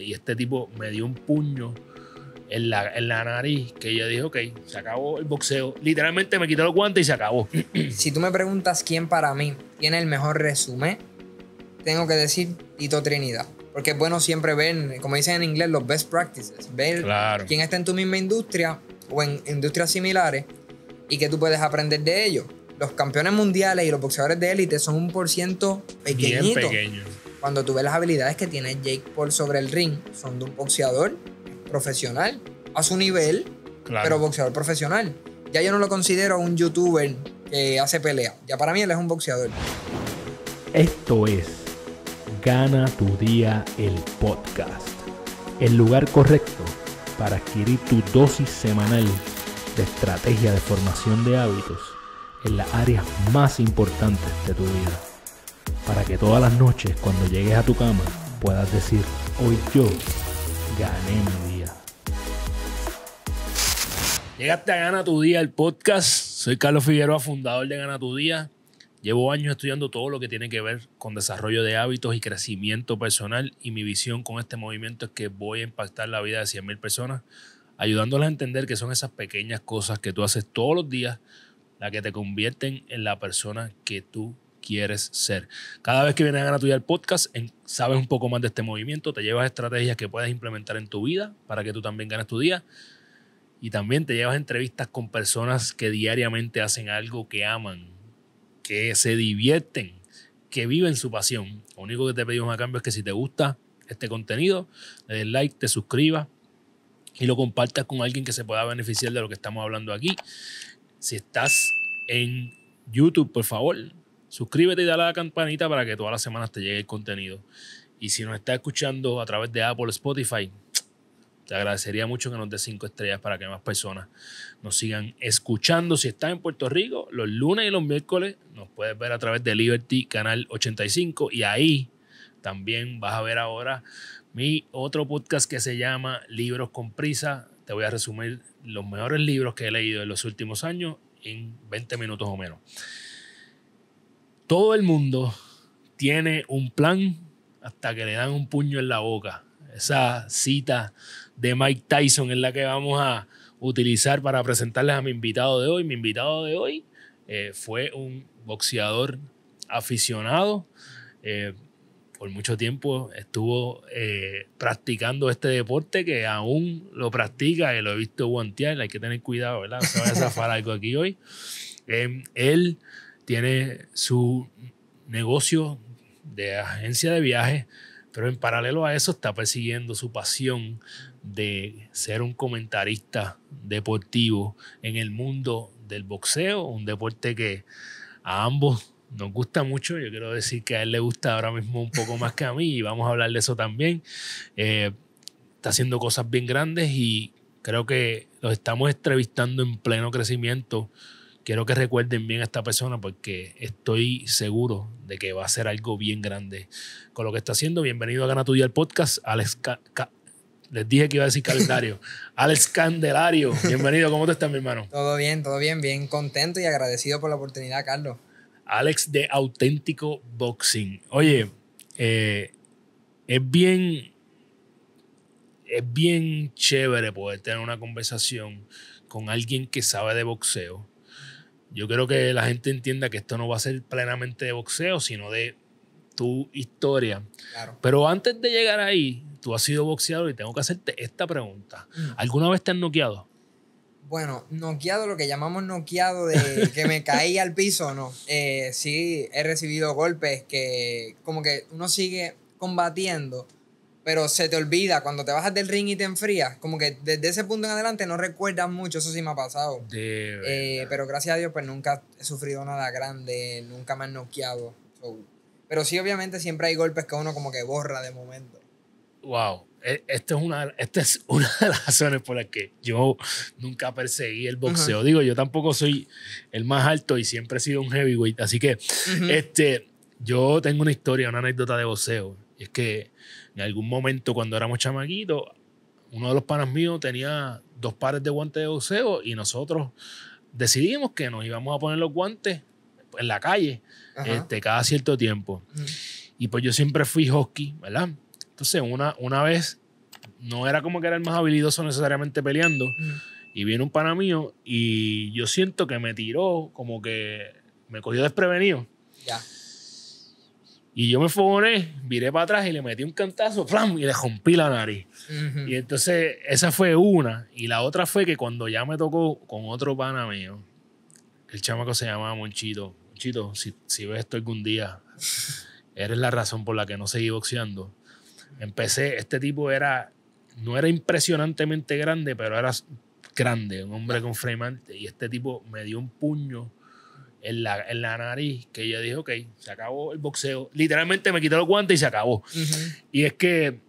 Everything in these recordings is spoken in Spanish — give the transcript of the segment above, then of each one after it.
y este tipo me dio un puño en la, nariz que yo dije, ok, se acabó el boxeo. Literalmente me quitó los guantes y se acabó. Si tú me preguntas quién para mí tiene el mejor resumen, tengo que decir Tito Trinidad. Porque es bueno siempre ver, como dicen en inglés, los best practices. Ver quién está en tu misma industria o en industrias similares y que tú puedes aprender de ellos. Los campeones mundiales y los boxeadores de élite son un por ciento pequeñito. Cuando tú ves las habilidades que tiene Jake Paul sobre el ring, son de un boxeador profesional, a su nivel, pero boxeador profesional. Ya yo no lo considero un youtuber que hace pelea. Ya para mí él es un boxeador. Esto es Gana tu día el podcast. El lugar correcto para adquirir tu dosis semanal de estrategia de formación de hábitos en las áreas más importantes de tu vida para que todas las noches cuando llegues a tu cama puedas decir, hoy yo gané mi día. Llegaste a Gana tu Día, el podcast. Soy Carlos Figueroa, fundador de Gana tu Día. Llevo años estudiando todo lo que tiene que ver con desarrollo de hábitos y crecimiento personal y mi visión con este movimiento es que voy a impactar la vida de 100.000 personas, ayudándolas a entender que son esas pequeñas cosas que tú haces todos los días las que te convierten en la persona que tú quieres ser. Cada vez que vienes a ganar día el podcast, sabes un poco más de este movimiento, te llevas estrategias que puedes implementar en tu vida para que tú también ganes tu día. Y también te llevas entrevistas con personas que diariamente hacen algo que aman, que se divierten, que viven su pasión. Lo único que te pedimos a cambio es que si te gusta este contenido, le des like, te suscribas y lo compartas con alguien que se pueda beneficiar de lo que estamos hablando aquí. Si estás en YouTube, por favor, Suscríbete y dale a la campanita para que todas las semanas te llegue el contenido. Y si nos estás escuchando a través de Apple, Spotify, te agradecería mucho que nos dé cinco estrellas para que más personas nos sigan escuchando. Si estás en Puerto Rico, los lunes y los miércoles nos puedes ver a través de Liberty Canal 85 y ahí también vas a ver ahora mi otro podcast que se llama Libros con Prisa. Te voy a resumir los mejores libros que he leído en los últimos años en 20 minutos o menos todo el mundo tiene un plan hasta que le dan un puño en la boca. Esa cita de Mike Tyson es la que vamos a utilizar para presentarles a mi invitado de hoy. Mi invitado de hoy eh, fue un boxeador aficionado. Eh, por mucho tiempo estuvo eh, practicando este deporte que aún lo practica y lo he visto guantear. Hay que tener cuidado, ¿verdad? Se va a zafar algo aquí hoy. él tiene su negocio de agencia de viajes, pero en paralelo a eso está persiguiendo su pasión de ser un comentarista deportivo en el mundo del boxeo, un deporte que a ambos nos gusta mucho. Yo quiero decir que a él le gusta ahora mismo un poco más que a mí y vamos a hablar de eso también. Eh, está haciendo cosas bien grandes y creo que los estamos entrevistando en pleno crecimiento quiero que recuerden bien a esta persona porque estoy seguro de que va a ser algo bien grande con lo que está haciendo. Bienvenido a Gana Tu Día podcast, Alex. les dije que iba a decir calendario. Alex Candelario, bienvenido. ¿Cómo te estás, mi hermano? Todo bien, todo bien. Bien contento y agradecido por la oportunidad, Carlos. Alex de Auténtico Boxing. Oye, eh, es bien... Es bien chévere poder tener una conversación con alguien que sabe de boxeo, yo quiero que la gente entienda que esto no va a ser plenamente de boxeo, sino de tu historia. Pero antes de llegar ahí, tú has sido boxeador y tengo que hacerte esta pregunta. Mm. ¿Alguna vez te han noqueado? Bueno, noqueado, lo que llamamos noqueado de que me caí al piso, no. Eh, sí, he recibido golpes que como que uno sigue combatiendo pero se te olvida cuando te bajas del ring y te enfrías. Como que desde ese punto en adelante no recuerdas mucho, eso sí me ha pasado. Eh, pero gracias a Dios, pues nunca he sufrido nada grande, nunca me han noqueado. pero sí, obviamente, siempre hay golpes que uno como que borra de momento. Wow. E, esta es, una, esta es una de las razones por las que yo nunca perseguí el boxeo. Digo, yo tampoco soy el más alto y siempre he sido un heavyweight. Así que este, yo tengo una historia, una anécdota de boxeo. Y es que en algún momento cuando éramos chamaquitos, uno de los panas míos tenía dos pares de guantes de boxeo y nosotros decidimos que nos íbamos a poner los guantes en la calle este, cada cierto tiempo. Y pues yo siempre fui hockey, ¿verdad? Entonces una, una vez no era como que era el más habilidoso necesariamente peleando. Y viene un pana mío y yo siento que me tiró, como que me cogió desprevenido. Ya. Y yo me fogoné, viré para atrás y le metí un cantazo, plam y le rompí la nariz. Y entonces esa fue una. Y la otra fue que cuando ya me tocó con otro pana mío, el chamaco se llamaba Monchito. Monchito, si, si ves esto algún día, eres la razón por la que no seguí boxeando. Empecé, este tipo era, no era impresionantemente grande, pero era grande, un hombre con frame. Y este tipo me dio un puño en la, nariz que yo dijo ok, se acabó el boxeo. Literalmente me quitó los guantes y se acabó. Y es que,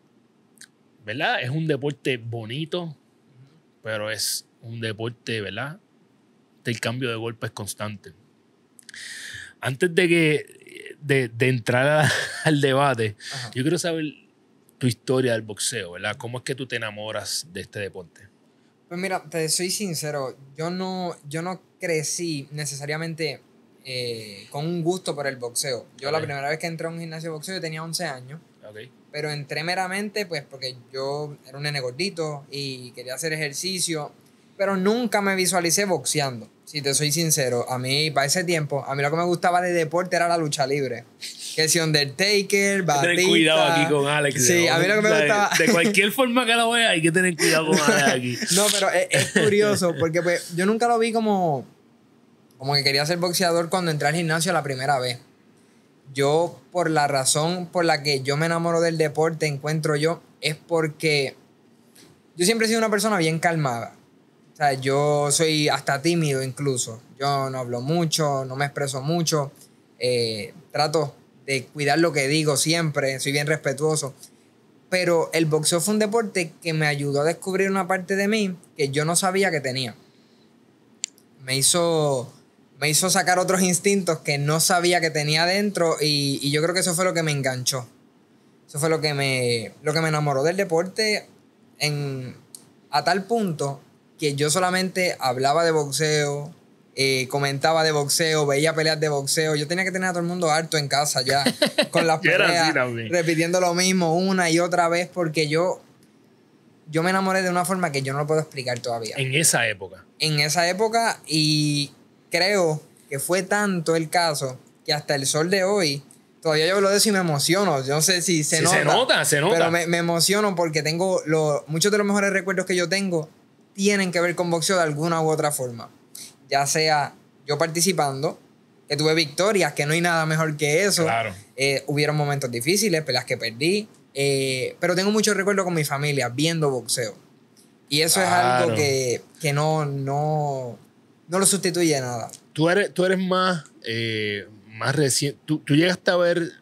¿verdad? Es un deporte bonito, pero es un deporte, ¿verdad? El cambio de golpe es constante. Antes de que de, entrar al debate, yo quiero saber tu historia del boxeo, ¿verdad? ¿Cómo es que tú te enamoras de este deporte? Pues mira, te soy sincero, yo no, yo no crecí necesariamente eh, con un gusto por el boxeo. Yo la primera vez que entré a un gimnasio de boxeo yo tenía 11 años. Pero entré meramente pues porque yo era un nene gordito y quería hacer ejercicio, pero nunca me visualicé boxeando si te soy sincero, a mí, para ese tiempo, a mí lo que me gustaba de deporte era la lucha libre. Que si Undertaker, Batista... Hay tener cuidado aquí con Alex. Sí, a mí lo que me gustaba... De cualquier forma que lo vea hay que tener cuidado con Alex aquí. no, pero es, curioso, porque pues, yo nunca lo vi como... Como que quería ser boxeador cuando entré al gimnasio la primera vez. Yo, por la razón por la que yo me enamoro del deporte, encuentro yo, es porque... Yo siempre he sido una persona bien calmada o sea, yo soy hasta tímido incluso. Yo no hablo mucho, no me expreso mucho. Eh, trato de cuidar lo que digo siempre, soy bien respetuoso. Pero el boxeo fue un deporte que me ayudó a descubrir una parte de mí que yo no sabía que tenía. Me hizo, me hizo sacar otros instintos que no sabía que tenía dentro y, y yo creo que eso fue lo que me enganchó. Eso fue lo que me, lo que me enamoró del deporte en, a tal punto que yo solamente hablaba de boxeo, eh, comentaba de boxeo, veía peleas de boxeo. Yo tenía que tener a todo el mundo harto en casa ya, con las peleas, repitiendo lo mismo una y otra vez, porque yo, yo me enamoré de una forma que yo no lo puedo explicar todavía. En esa época. En esa época, y creo que fue tanto el caso que hasta el sol de hoy. Todavía yo hablo de eso y me emociono. Yo no sé si se nota. Se nota, se nota. Pero me, emociono porque tengo lo, muchos de los mejores recuerdos que yo tengo tienen que ver con boxeo de alguna u otra forma. Ya sea yo participando, que tuve victorias, que no hay nada mejor que eso. Eh, hubieron momentos difíciles, peleas que perdí. Eh, pero tengo mucho recuerdo con mi familia viendo boxeo. Y eso es algo que, no, no, no lo sustituye nada. Tú eres, tú eres más, eh, más reciente. Tú, tú llegaste a ver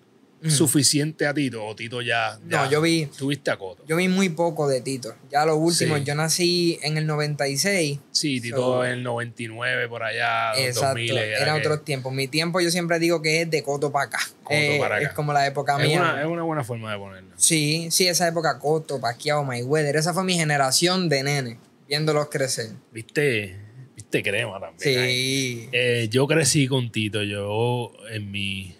Mm. suficiente a Tito o Tito ya, No, yo vi. Tuviste a Coto. Yo vi muy poco de Tito. Ya lo último, yo nací en el 96. Sí, Tito en el 99, por allá, exacto, 2000. Era, otros tiempos. Mi tiempo yo siempre digo que es de Coto para acá. Coto eh, para acá. Es como la época mía. es una buena forma de ponerlo. Sí, sí, esa época Coto, my Mayweather. Esa fue mi generación de nene, viéndolos crecer. ¿Viste? Viste crema también. Sí. Eh, yo crecí con Tito. Yo en mi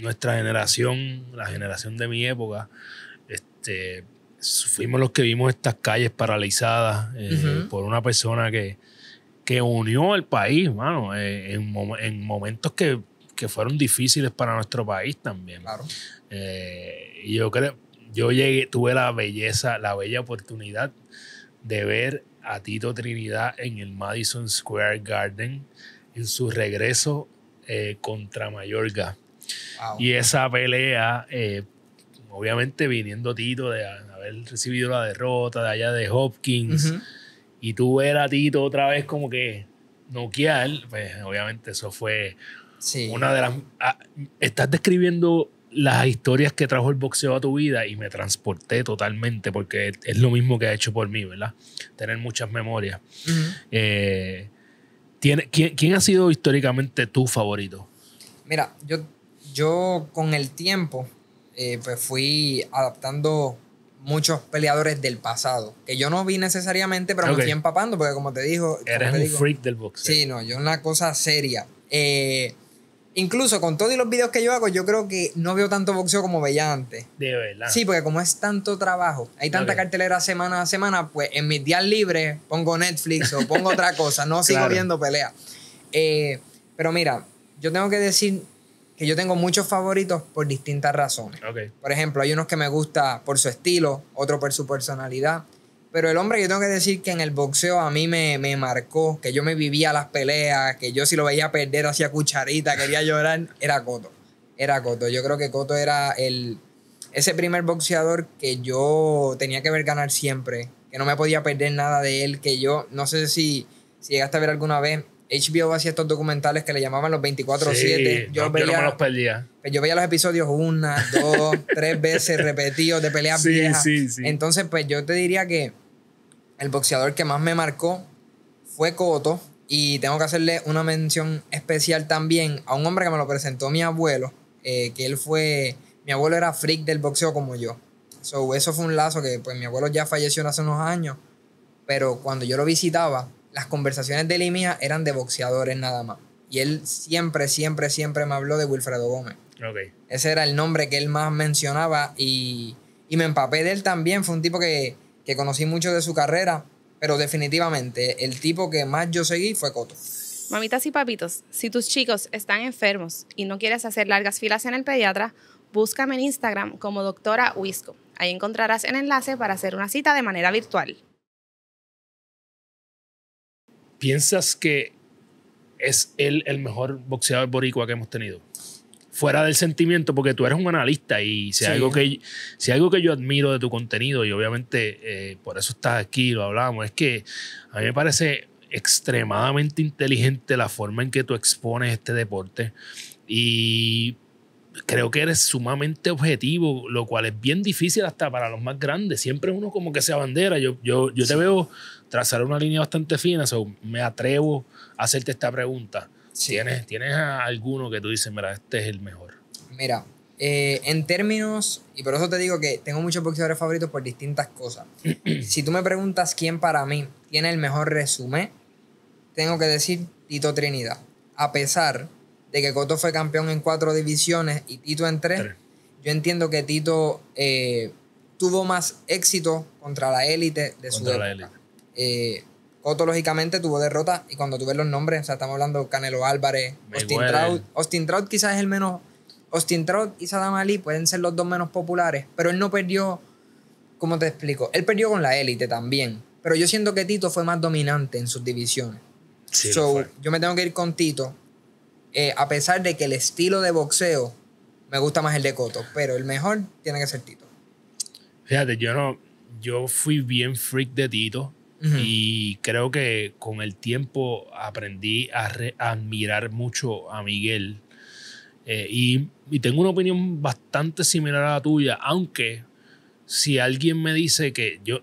nuestra generación, la generación de mi época, este, fuimos los que vimos estas calles paralizadas eh, por una persona que, que unió al país, mano, eh, en, en, momentos que, fueron difíciles para nuestro país también. Claro. Eh, y yo creo, yo llegué, tuve la belleza, la bella oportunidad de ver a Tito Trinidad en el Madison Square Garden en su regreso contra Mallorca y esa pelea, eh, obviamente viniendo Tito de haber recibido la derrota de allá de Hopkins, y tú ver a Tito otra vez como que noquear, pues obviamente eso fue una de las... Ah, estás describiendo las historias que trajo el boxeo a tu vida y me transporté totalmente porque es lo mismo que ha hecho por mí, ¿verdad? Tener muchas memorias. Eh, ¿Quién ha sido históricamente tu favorito? Mira, yo yo con el tiempo eh, pues fui adaptando muchos peleadores del pasado, que yo no vi necesariamente, pero me fui empapando, porque como te dijo... Eres un freak del boxeo. Sí, no, yo una cosa seria. Eh, incluso con todos los videos que yo hago, yo creo que no veo tanto boxeo como veía antes. De verdad. Sí, porque como es tanto trabajo, hay tanta cartelera semana a semana, pues en mis días libres pongo Netflix o pongo otra cosa, no sigo viendo pelea. Eh, pero mira, yo tengo que decir que yo tengo muchos favoritos por distintas razones. Por ejemplo, hay unos que me gusta por su estilo, otro por su personalidad. Pero el hombre yo tengo que decir que en el boxeo a mí me, marcó, que yo me vivía las peleas, que yo si lo veía perder hacía cucharita, quería llorar, era Coto. Era Coto. Yo creo que Coto era el, ese primer boxeador que yo tenía que ver ganar siempre, que no me podía perder nada de él, que yo, no sé si, si llegaste a ver alguna vez HBO hacía estos documentales que le llamaban los 24-7. Pues yo, veía, los episodios una, dos, tres veces repetidos de peleas sí, viejas. Entonces, pues yo te diría que el boxeador que más me marcó fue Coto. Y tengo que hacerle una mención especial también a un hombre que me lo presentó mi abuelo. Eh, que él fue. Mi abuelo era freak del boxeo como yo. So, eso fue un lazo que, pues, mi abuelo ya falleció hace unos años. Pero cuando yo lo visitaba, las conversaciones de él mía eran de boxeadores nada más. Y él siempre, siempre, siempre me habló de Wilfredo Gómez. Ese era el nombre que él más mencionaba y, me empapé de él también. Fue un tipo que, que, conocí mucho de su carrera, pero definitivamente el tipo que más yo seguí fue Coto. Mamitas y papitos, si tus chicos están enfermos y no quieres hacer largas filas en el pediatra, búscame en Instagram como doctora Wisco. Ahí encontrarás el enlace para hacer una cita de manera virtual. ¿Piensas que es el mejor boxeador boricua que hemos tenido? Fuera del sentimiento, porque tú eres un analista y si, algo que, si algo que yo admiro de tu contenido, y obviamente eh, por eso estás aquí, lo hablamos, es que a mí me parece extremadamente inteligente la forma en que tú expones este deporte y creo que eres sumamente objetivo, lo cual es bien difícil hasta para los más grandes. Siempre uno como que sea bandera Yo, yo, te veo trazar una línea bastante fina, so, me atrevo a hacerte esta pregunta. ¿Tienes, ¿Tienes alguno que tú dices, mira, este es el mejor? Mira, eh, en términos, y por eso te digo que tengo muchos boxeadores favoritos por distintas cosas. si tú me preguntas quién para mí tiene el mejor resumen, tengo que decir Tito Trinidad. A pesar de que Coto fue campeón en cuatro divisiones y Tito en tres, yo entiendo que Tito eh, tuvo más éxito contra la élite de su época. Eh, Cotto, lógicamente, tuvo derrota y cuando tú ves los nombres, o sea, estamos hablando Canelo Álvarez, Austin Trout. Austin Trout quizás es el menos. Austin Trout y Sadam Ali pueden ser los dos menos populares, pero él no perdió. como te explico? Él perdió con la élite también, pero yo siento que Tito fue más dominante en sus divisiones. so, yo me tengo que ir con Tito, eh, a pesar de que el estilo de boxeo me gusta más el de Coto, pero el mejor tiene que ser Tito. Fíjate, yo no, yo fui bien freak de Tito y creo que con el tiempo aprendí a, admirar mucho a Miguel. Eh, y, tengo una opinión bastante similar a la tuya, aunque si alguien me dice que yo,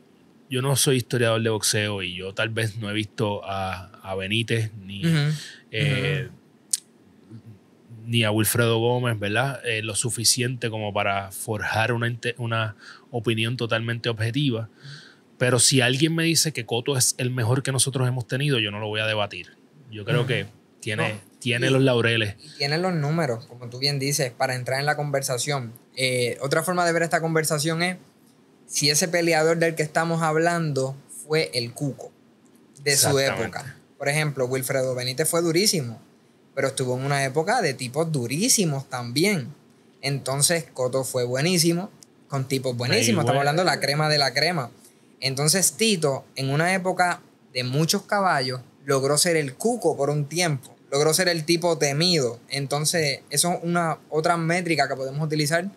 yo no soy historiador de boxeo y yo tal vez no he visto a, Benítez ni, eh, ni a Wilfredo Gómez, ¿verdad? Eh, lo suficiente como para forjar una opinión totalmente objetiva. Pero si alguien me dice que Coto es el mejor que nosotros hemos tenido, yo no lo voy a debatir. Yo creo que tiene, tiene los laureles. Y tiene los números, como tú bien dices, para entrar en la conversación. Eh, otra forma de ver esta conversación es si ese peleador del que estamos hablando fue el cuco de su época. Por ejemplo, Wilfredo Benítez fue durísimo, pero estuvo en una época de tipos durísimos también. Entonces, Coto fue buenísimo, con tipos buenísimos. Estamos hablando de la crema de la crema. Entonces Tito, en una época de muchos caballos, logró ser el cuco por un tiempo, logró ser el tipo temido. Entonces, eso es una otra métrica que podemos utilizar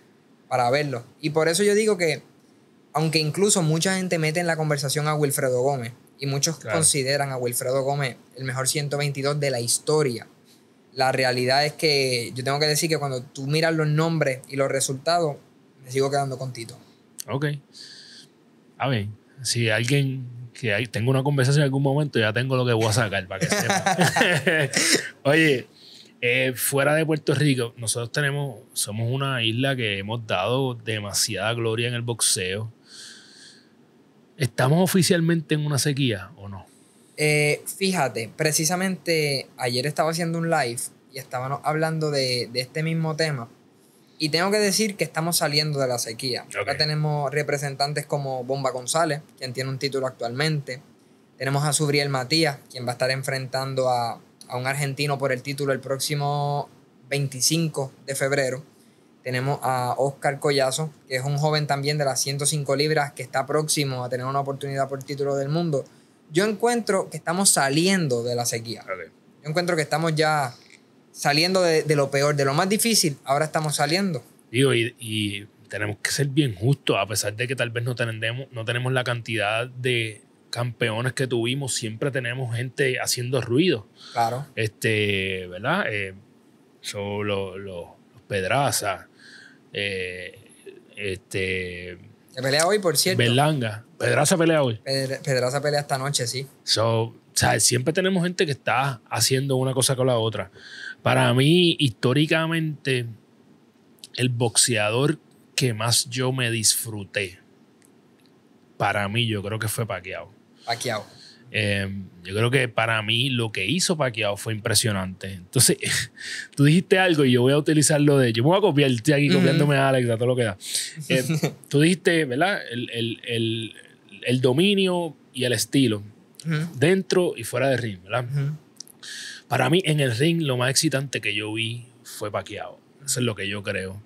para verlo. Y por eso yo digo que, aunque incluso mucha gente mete en la conversación a Wilfredo Gómez, y muchos consideran a Wilfredo Gómez el mejor 122 de la historia, la realidad es que yo tengo que decir que cuando tú miras los nombres y los resultados, me sigo quedando con Tito. Ok. A ver, si alguien que tengo una conversación en algún momento, ya tengo lo que voy a sacar para que Oye, eh, fuera de Puerto Rico, nosotros tenemos, somos una isla que hemos dado demasiada gloria en el boxeo. ¿Estamos oficialmente en una sequía o no? Eh, fíjate, precisamente ayer estaba haciendo un live y estábamos hablando de este mismo tema, y tengo que decir que estamos saliendo de la sequía. Okay. tenemos representantes como Bomba González, quien tiene un título actualmente. Tenemos a Subriel Matías, quien va a estar enfrentando a, un argentino por el título el próximo 25 de febrero. Tenemos a Oscar Collazo, que es un joven también de las 105 libras que está próximo a tener una oportunidad por el título del mundo. Yo encuentro que estamos saliendo de la sequía. Yo encuentro que estamos ya saliendo de, lo peor, de lo más difícil, ahora estamos saliendo. Digo, y, y tenemos que ser bien justos, a pesar de que tal vez no tenemos, no tenemos la cantidad de campeones que tuvimos, siempre tenemos gente haciendo ruido. Claro. Este, ¿verdad? Eh, son los, Pedraza, eh, este... pelea hoy, por cierto. Berlanga. Pedraza pelea hoy. Pedraza pelea esta noche, sí. o sea, siempre tenemos gente que está haciendo una cosa con la otra. Para mí, históricamente, el boxeador que más yo me disfruté, para mí, yo creo que fue Paquiao. Paquiao. Eh, yo creo que para mí lo que hizo Paquiao fue impresionante. Entonces, tú dijiste algo y yo voy a utilizarlo. de. Yo voy a copiar, estoy aquí copiándome a Alex, a todo lo que da. Eh, tú dijiste, ¿verdad? El, el, el, el, dominio y el estilo, dentro y fuera de ring, ¿verdad? Para mí, en el ring, lo más excitante que yo vi fue Paquiao. Eso es lo que yo creo.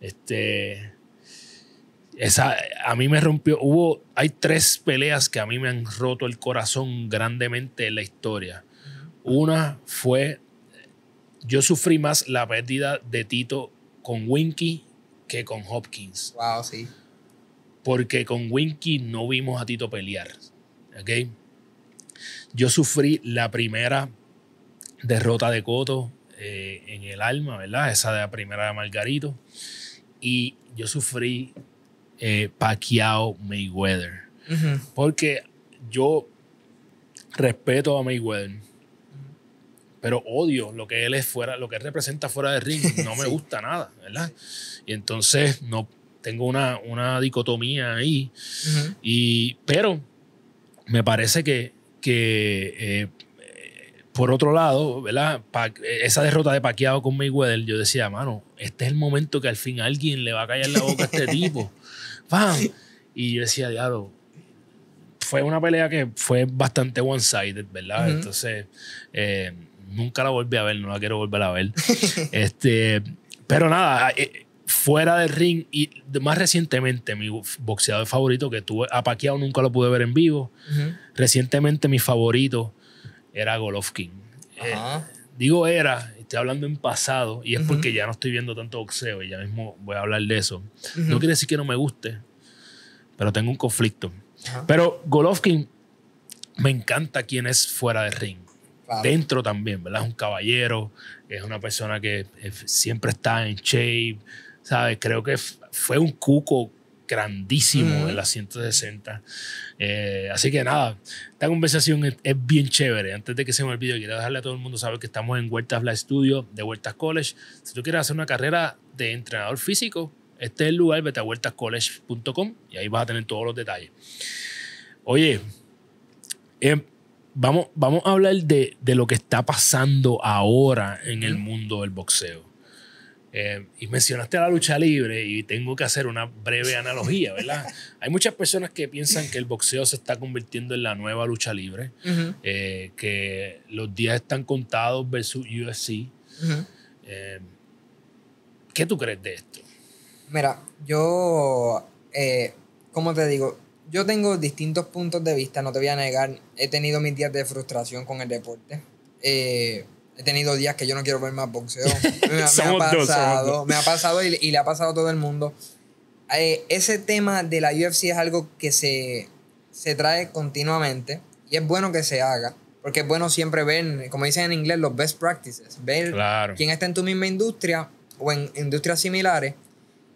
Este. Esa, a mí me rompió. Hubo. Hay tres peleas que a mí me han roto el corazón grandemente en la historia. Una fue. Yo sufrí más la pérdida de Tito con Winky que con Hopkins. Wow, sí. Porque con Winky no vimos a Tito pelear. Yo sufrí la primera derrota de Coto eh, en el alma, ¿verdad? Esa de la primera de Margarito. Y yo sufrí eh, Pacquiao Mayweather. Porque yo respeto a Mayweather, pero odio lo que él es fuera, lo que representa fuera de ring. No me gusta nada, ¿verdad? Y entonces no tengo una, dicotomía ahí. y, pero me parece que, que eh, por otro lado, ¿verdad? Pa eh, esa derrota de Paquiao con Mayweather, yo decía, mano, este es el momento que al fin alguien le va a callar la boca a este tipo. Y yo decía, diado, fue una pelea que fue bastante one-sided, ¿verdad? Entonces, eh, nunca la volví a ver, no la quiero volver a ver. este, pero nada, ah, eh, fuera del ring y más recientemente mi boxeador favorito que tuve, a Paqueado nunca lo pude ver en vivo. Recientemente mi favorito era Golovkin. Eh, digo era, estoy hablando en pasado, y es porque ya no estoy viendo tanto boxeo, y ya mismo voy a hablar de eso. No quiere decir que no me guste, pero tengo un conflicto. Pero Golovkin me encanta quien es fuera de ring. Dentro también, ¿verdad? Es un caballero, es una persona que eh, siempre está en shape, ¿sabes? Creo que fue un cuco grandísimo en las 160. así que nada, esta conversación es, bien chévere. Antes de que se me olvide, quiero dejarle a todo el mundo saber que estamos en Huertas la Studio de Huertas College. Si tú quieres hacer una carrera de entrenador físico, este es el lugar, vete a huertascollege.com y ahí vas a tener todos los detalles. Oye, eh, vamos, vamos a hablar de, lo que está pasando ahora en el mundo del boxeo. Eh, y mencionaste la lucha libre y tengo que hacer una breve analogía, ¿verdad? Hay muchas personas que piensan que el boxeo se está convirtiendo en la nueva lucha libre, eh, que los días están contados versus UFC. Eh, ¿Qué tú crees de esto? Mira, yo, como te digo, yo tengo distintos puntos de vista, no te voy a negar, he tenido mis días de frustración con el deporte. He tenido días que yo no quiero ver más boxeo. Me, ha pasado, y, le ha pasado a todo el mundo. Eh, ese tema de la UFC es algo que se, trae continuamente y es bueno que se haga. Porque es bueno siempre ver, como dicen en inglés, los best practices. Ver quién está en tu misma industria o en industrias similares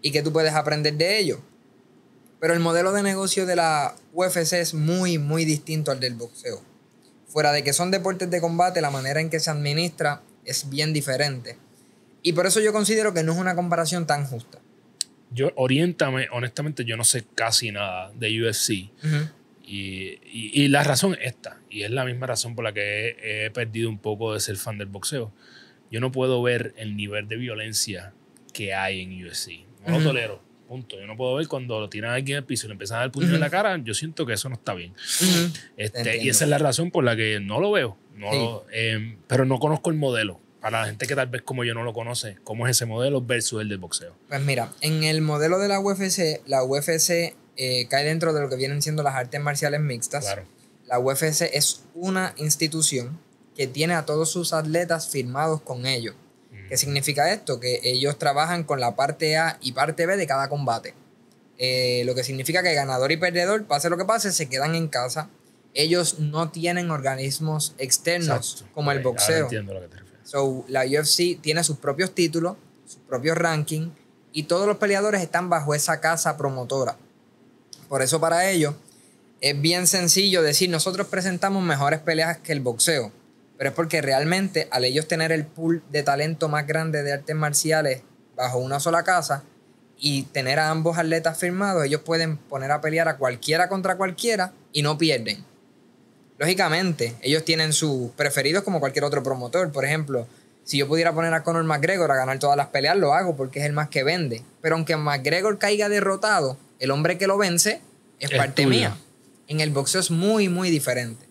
y que tú puedes aprender de ellos. Pero el modelo de negocio de la UFC es muy, muy distinto al del boxeo. Fuera de que son deportes de combate, la manera en que se administra es bien diferente. Y por eso yo considero que no es una comparación tan justa. Yo, oriéntame, honestamente, yo no sé casi nada de UFC. y, la razón es esta. Y es la misma razón por la que he, perdido un poco de ser fan del boxeo. Yo no puedo ver el nivel de violencia que hay en UFC. No lo tolero yo no puedo ver cuando lo tiran aquí en el piso y le empiezan a dar puño en la cara. Yo siento que eso no está bien. este, y esa es la razón por la que no lo veo. No em, pero no conozco el modelo. Para la gente que tal vez como yo no lo conoce, ¿cómo es ese modelo versus el del boxeo? Pues mira, en el modelo de la UFC, la UFC eh, cae dentro de lo que vienen siendo las artes marciales mixtas. La UFC es una institución que tiene a todos sus atletas firmados con ellos. ¿Qué significa esto? Que ellos trabajan con la parte A y parte B de cada combate. Eh, lo que significa que ganador y perdedor, pase lo que pase, se quedan en casa. Ellos no tienen organismos externos como el boxeo. So, la UFC tiene sus propios títulos, sus propios rankings y todos los peleadores están bajo esa casa promotora. Por eso para ellos es bien sencillo decir nosotros presentamos mejores peleas que el boxeo. Pero es porque realmente al ellos tener el pool de talento más grande de artes marciales bajo una sola casa y tener a ambos atletas firmados, ellos pueden poner a pelear a cualquiera contra cualquiera y no pierden. Lógicamente, ellos tienen sus preferidos como cualquier otro promotor. Por ejemplo, si yo pudiera poner a Conor McGregor a ganar todas las peleas, lo hago porque es el más que vende. Pero aunque McGregor caiga derrotado, el hombre que lo vence es, parte mía. En el boxeo es muy, muy diferente.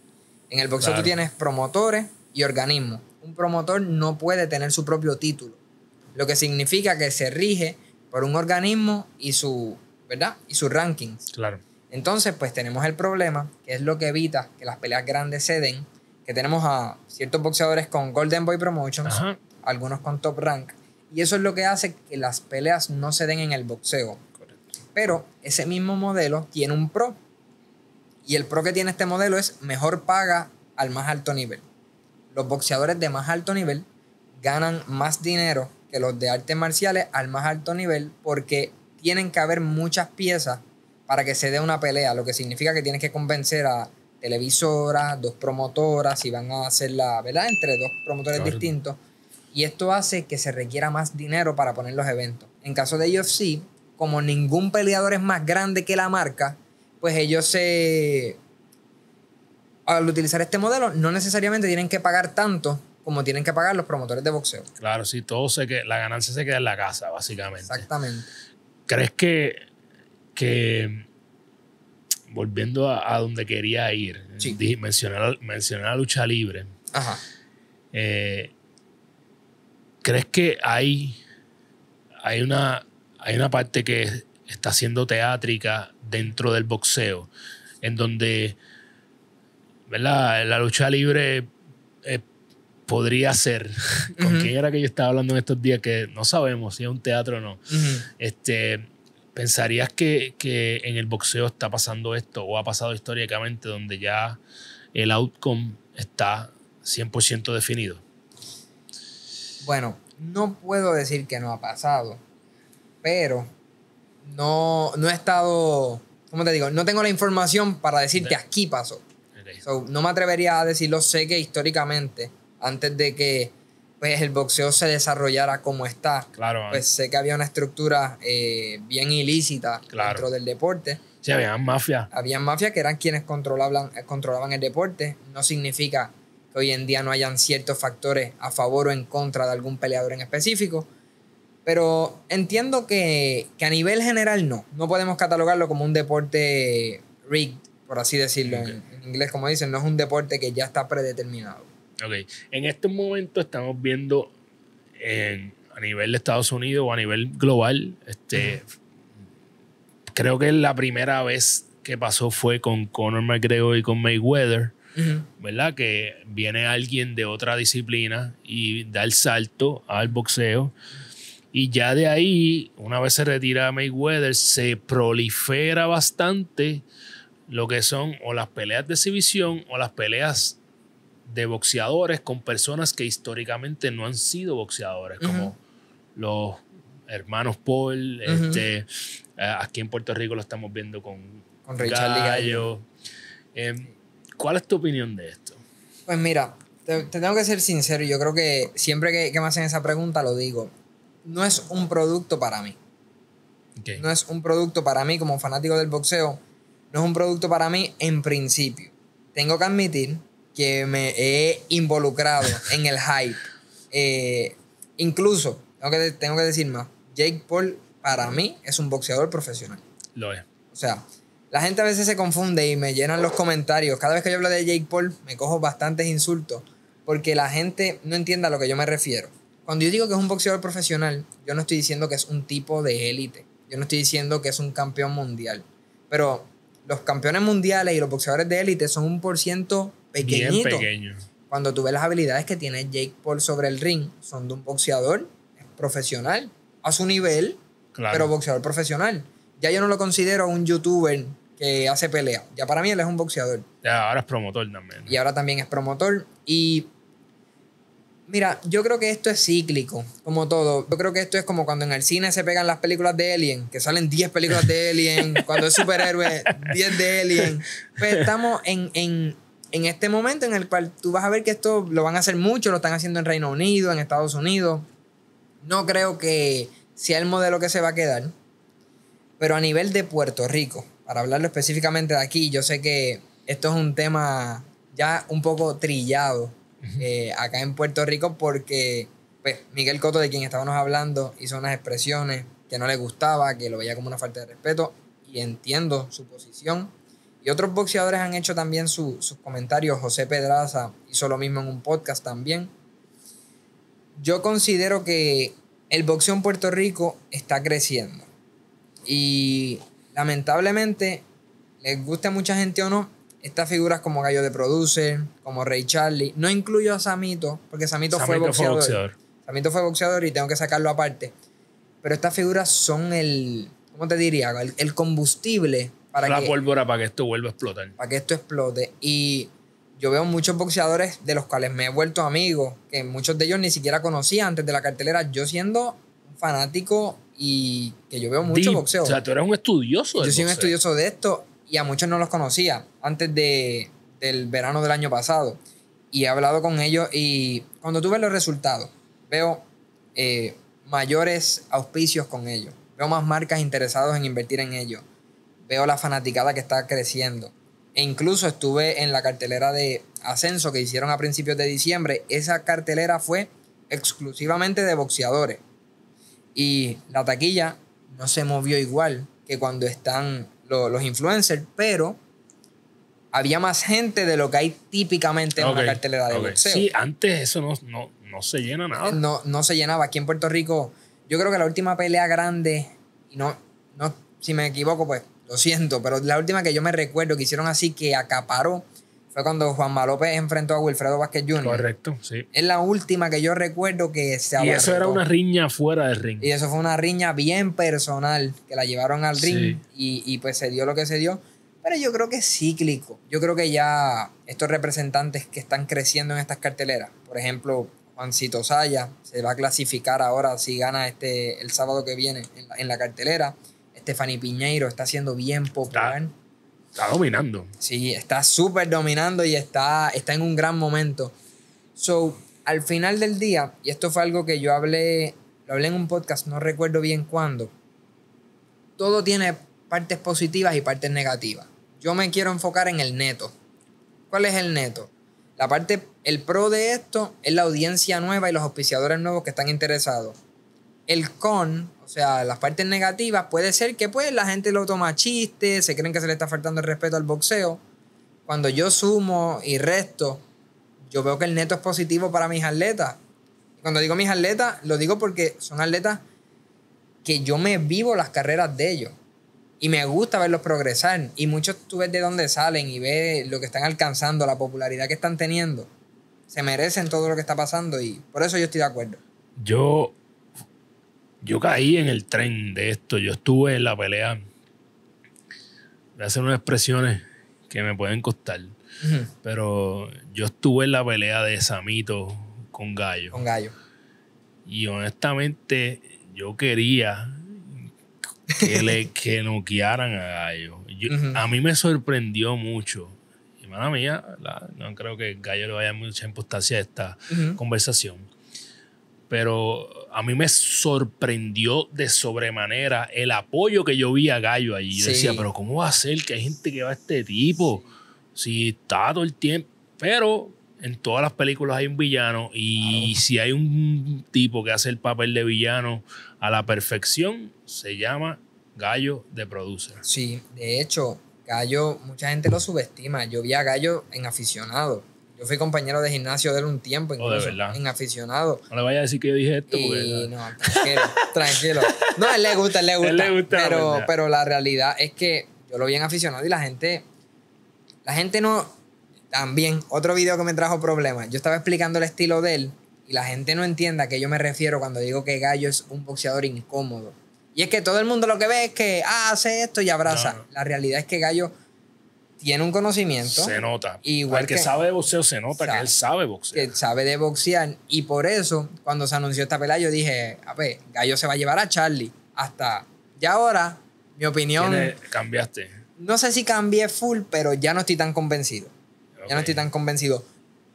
En el boxeo tú tienes promotores, y organismo Un promotor no puede tener su propio título, lo que significa que se rige por un organismo y su, ¿verdad? Y su ranking Claro. Entonces, pues tenemos el problema, que es lo que evita que las peleas grandes se den, que tenemos a ciertos boxeadores con Golden Boy Promotions, algunos con Top Rank, y eso es lo que hace que las peleas no se den en el boxeo. Pero ese mismo modelo tiene un pro, y el pro que tiene este modelo es mejor paga al más alto nivel los boxeadores de más alto nivel ganan más dinero que los de artes marciales al más alto nivel porque tienen que haber muchas piezas para que se dé una pelea, lo que significa que tienes que convencer a televisoras, dos promotoras, si van a hacer la... ¿verdad? Entre dos promotores distintos. Y esto hace que se requiera más dinero para poner los eventos. En caso de UFC, como ningún peleador es más grande que la marca, pues ellos se al utilizar este modelo no necesariamente tienen que pagar tanto como tienen que pagar los promotores de boxeo. Claro, sí, todo se que la ganancia se queda en la casa, básicamente. Exactamente. ¿Crees que, que volviendo a, donde quería ir, mencioné, la lucha libre? Ajá. Eh, ¿Crees que hay, hay, una, hay una parte que está siendo teátrica dentro del boxeo, en donde la lucha libre eh, podría ser. ¿Con quién era que yo estaba hablando en estos días? Que no sabemos si es un teatro o no. Este. ¿Pensarías que, en el boxeo está pasando esto o ha pasado históricamente donde ya el outcome está 100% definido? Bueno, no puedo decir que no ha pasado, pero no, no he estado, ¿cómo te digo? No tengo la información para decirte aquí pasó no me atrevería a decirlo. Sé que históricamente, antes de que pues, el boxeo se desarrollara como está, pues sé que había una estructura eh, bien ilícita dentro del deporte. Sí, había mafias. Había mafias que eran quienes controlaban, eh, controlaban el deporte. No significa que hoy en día no hayan ciertos factores a favor o en contra de algún peleador en específico. Pero entiendo que, que a nivel general no. No podemos catalogarlo como un deporte rigged por así decirlo en, inglés, como dicen, no es un deporte que ya está predeterminado. Ok, en estos momentos estamos viendo a nivel de Estados Unidos o a nivel global, este, creo que la primera vez que pasó fue con Conor McGregor y con Mayweather. ¿verdad? Que viene alguien de otra disciplina y da el salto al boxeo. Y ya de ahí, una vez se retira Mayweather, se prolifera bastante lo que son o las peleas de exhibición o las peleas de boxeadores con personas que históricamente no han sido boxeadores, como los hermanos Paul, este, eh, aquí en Puerto Rico lo estamos viendo con, con Richard Gallo. Em, ¿Cuál es tu opinión de esto? Pues mira, te, tengo que ser sincero, yo creo que siempre que, me hacen esa pregunta lo digo, no es un producto para mí. No es un producto para mí como fanático del boxeo no es un producto para mí en principio. Tengo que admitir que me he involucrado en el hype. Eh, incluso, tengo que, tengo que decir más, Jake Paul para mí es un boxeador profesional. Lo es. O sea, la gente a veces se confunde y me llenan los comentarios. Cada vez que yo hablo de Jake Paul me cojo bastantes insultos porque la gente no entiende a lo que yo me refiero. Cuando yo digo que es un boxeador profesional, yo no estoy diciendo que es un tipo de élite. Yo no estoy diciendo que es un campeón mundial. Pero los campeones mundiales y los boxeadores de élite son un por ciento pequeñito. pequeño. Cuando tú ves las habilidades que tiene Jake Paul sobre el ring, son de un boxeador profesional, a su nivel, claro. pero boxeador profesional. Ya yo no lo considero un youtuber que hace pelea. Ya para mí él es un boxeador. Ya, ahora es promotor también. Y ahora también es promotor. Y Mira, yo creo que esto es cíclico, como todo. Yo creo que esto es como cuando en el cine se pegan las películas de Alien, que salen 10 películas de Alien, cuando es superhéroe, 10 de Alien. Pues estamos en, en, este momento en el cual tú vas a ver que esto lo van a hacer mucho, lo están haciendo en Reino Unido, en Estados Unidos. No creo que sea el modelo que se va a quedar, pero a nivel de Puerto Rico, para hablarlo específicamente de aquí, yo sé que esto es un tema ya un poco trillado eh, acá en Puerto Rico porque pues, Miguel Coto, de quien estábamos hablando, hizo unas expresiones que no le gustaba, que lo veía como una falta de respeto y entiendo su posición. Y otros boxeadores han hecho también sus comentarios. José Pedraza hizo lo mismo en un podcast también. Yo considero que el boxeo en Puerto Rico está creciendo. Y lamentablemente, les gusta a mucha gente o no, estas figuras como Gallo de Producer, como Ray Charlie. No incluyo a Samito, porque Samito, fue, boxeador. Samito fue boxeador y tengo que sacarlo aparte. Pero estas figuras son el, ¿cómo te diría? El, combustible para La que... La pólvora para que esto vuelva a explotar. Para que esto explote. Y yo veo muchos boxeadores de los cuales me he vuelto amigo, que muchos de ellos ni siquiera conocía antes de la cartelera. Yo siendo fanático y que yo veo mucho boxeadores. boxeo. O sea, tú eres un estudioso. Yo soy un estudioso de esto y a muchos no los conocía antes de, del verano del año pasado. Y he hablado con ellos y cuando tuve los resultados, veo eh, mayores auspicios con ellos, veo más marcas interesadas en invertir en ellos, veo la fanaticada que está creciendo. E incluso estuve en la cartelera de ascenso que hicieron a principios de diciembre. Esa cartelera fue exclusivamente de boxeadores. Y la taquilla no se movió igual que cuando están los influencers, pero había más gente de lo que hay típicamente en una cartelera de boxeo. Sí, antes eso no, no, se llena nada. No, no se llenaba. Aquí en Puerto Rico, yo creo que la última pelea grande, y no, no, si me equivoco, pues lo siento, pero la última que yo me recuerdo que hicieron así que acaparó fue cuando Juanma López enfrentó a Wilfredo Vázquez Jr. Correcto, sí. Es la última que yo recuerdo que se Y eso era una riña fuera del ring. Y eso fue una riña bien personal, que la llevaron al ring y, pues se dio lo que se dio. Pero yo creo que es cíclico. Yo creo que ya estos representantes que están creciendo en estas carteleras, por ejemplo, Juancito Saya se va a clasificar ahora si gana este el sábado que viene en la, cartelera. Stephanie Piñeiro está siendo bien popular. Está dominando. Sí, está súper dominando y está, está en un gran momento. So, al final del día, y esto fue algo que yo hablé, lo hablé en un podcast, no recuerdo bien cuándo, todo tiene partes positivas y partes negativas. Yo me quiero enfocar en el neto. ¿Cuál es el neto? La parte, el pro de esto es la audiencia nueva y los auspiciadores nuevos que están interesados el con, o sea, las partes negativas, puede ser que pues la gente lo toma chiste, se creen que se le está faltando el respeto al boxeo. Cuando yo sumo y resto, yo veo que el neto es positivo para mis atletas. Cuando digo mis atletas, lo digo porque son atletas que yo me vivo las carreras de ellos. Y me gusta verlos progresar. Y muchos tú ves de dónde salen y ves lo que están alcanzando, la popularidad que están teniendo. Se merecen todo lo que está pasando y por eso yo estoy de acuerdo. Yo yo caí en el tren de esto. Yo estuve en la pelea. Voy a hacer unas expresiones que me pueden costar. Pero yo estuve en la pelea de Samito con Gallo. Con Gallo. Y honestamente, yo quería que le que noquearan a Gallo. A mí me sorprendió mucho. y Hermana mía, no creo que Gallo le vaya mucha importancia a esta conversación pero a mí me sorprendió de sobremanera el apoyo que yo vi a Gallo allí. Yo decía, pero ¿cómo va a ser que hay gente que va a este tipo? Si está todo el tiempo. Pero en todas las películas hay un villano y si hay un tipo que hace el papel de villano a la perfección, se llama Gallo de Producer. Sí, de hecho, Gallo, mucha gente lo subestima. Yo vi a Gallo en aficionado yo fui compañero de gimnasio de él un tiempo, oh, incluso en aficionado. No le vaya a decir que yo dije esto. Y, no, tranquilo, tranquilo. No, a él le gusta, él le gusta. pero, la pues, pero la realidad es que yo lo vi en aficionado y la gente, la gente no, también, otro video que me trajo problemas. Yo estaba explicando el estilo de él y la gente no entienda a qué yo me refiero cuando digo que Gallo es un boxeador incómodo. Y es que todo el mundo lo que ve es que hace esto y abraza. La realidad es que Gallo tiene un conocimiento. Se nota. Igual que, sabe de boxeo, se nota que él sabe boxear. Que sabe de boxear. Y por eso, cuando se anunció esta pelea, yo dije, a ver, Gallo se va a llevar a Charlie. Hasta ya ahora, mi opinión. Cambiaste. No sé si cambié full, pero ya no estoy tan convencido. Ya no estoy tan convencido.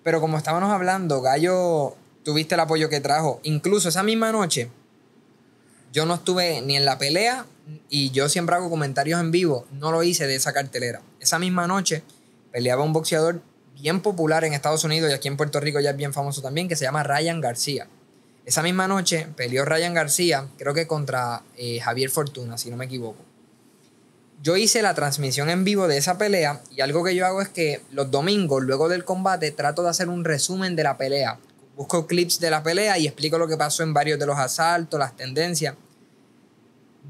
Pero como estábamos hablando, Gallo, tuviste el apoyo que trajo. Incluso esa misma noche, yo no estuve ni en la pelea y yo siempre hago comentarios en vivo, no lo hice de esa cartelera. Esa misma noche peleaba un boxeador bien popular en Estados Unidos y aquí en Puerto Rico ya es bien famoso también, que se llama Ryan García. Esa misma noche peleó Ryan García, creo que contra eh, Javier Fortuna, si no me equivoco. Yo hice la transmisión en vivo de esa pelea y algo que yo hago es que los domingos, luego del combate, trato de hacer un resumen de la pelea. Busco clips de la pelea y explico lo que pasó en varios de los asaltos, las tendencias.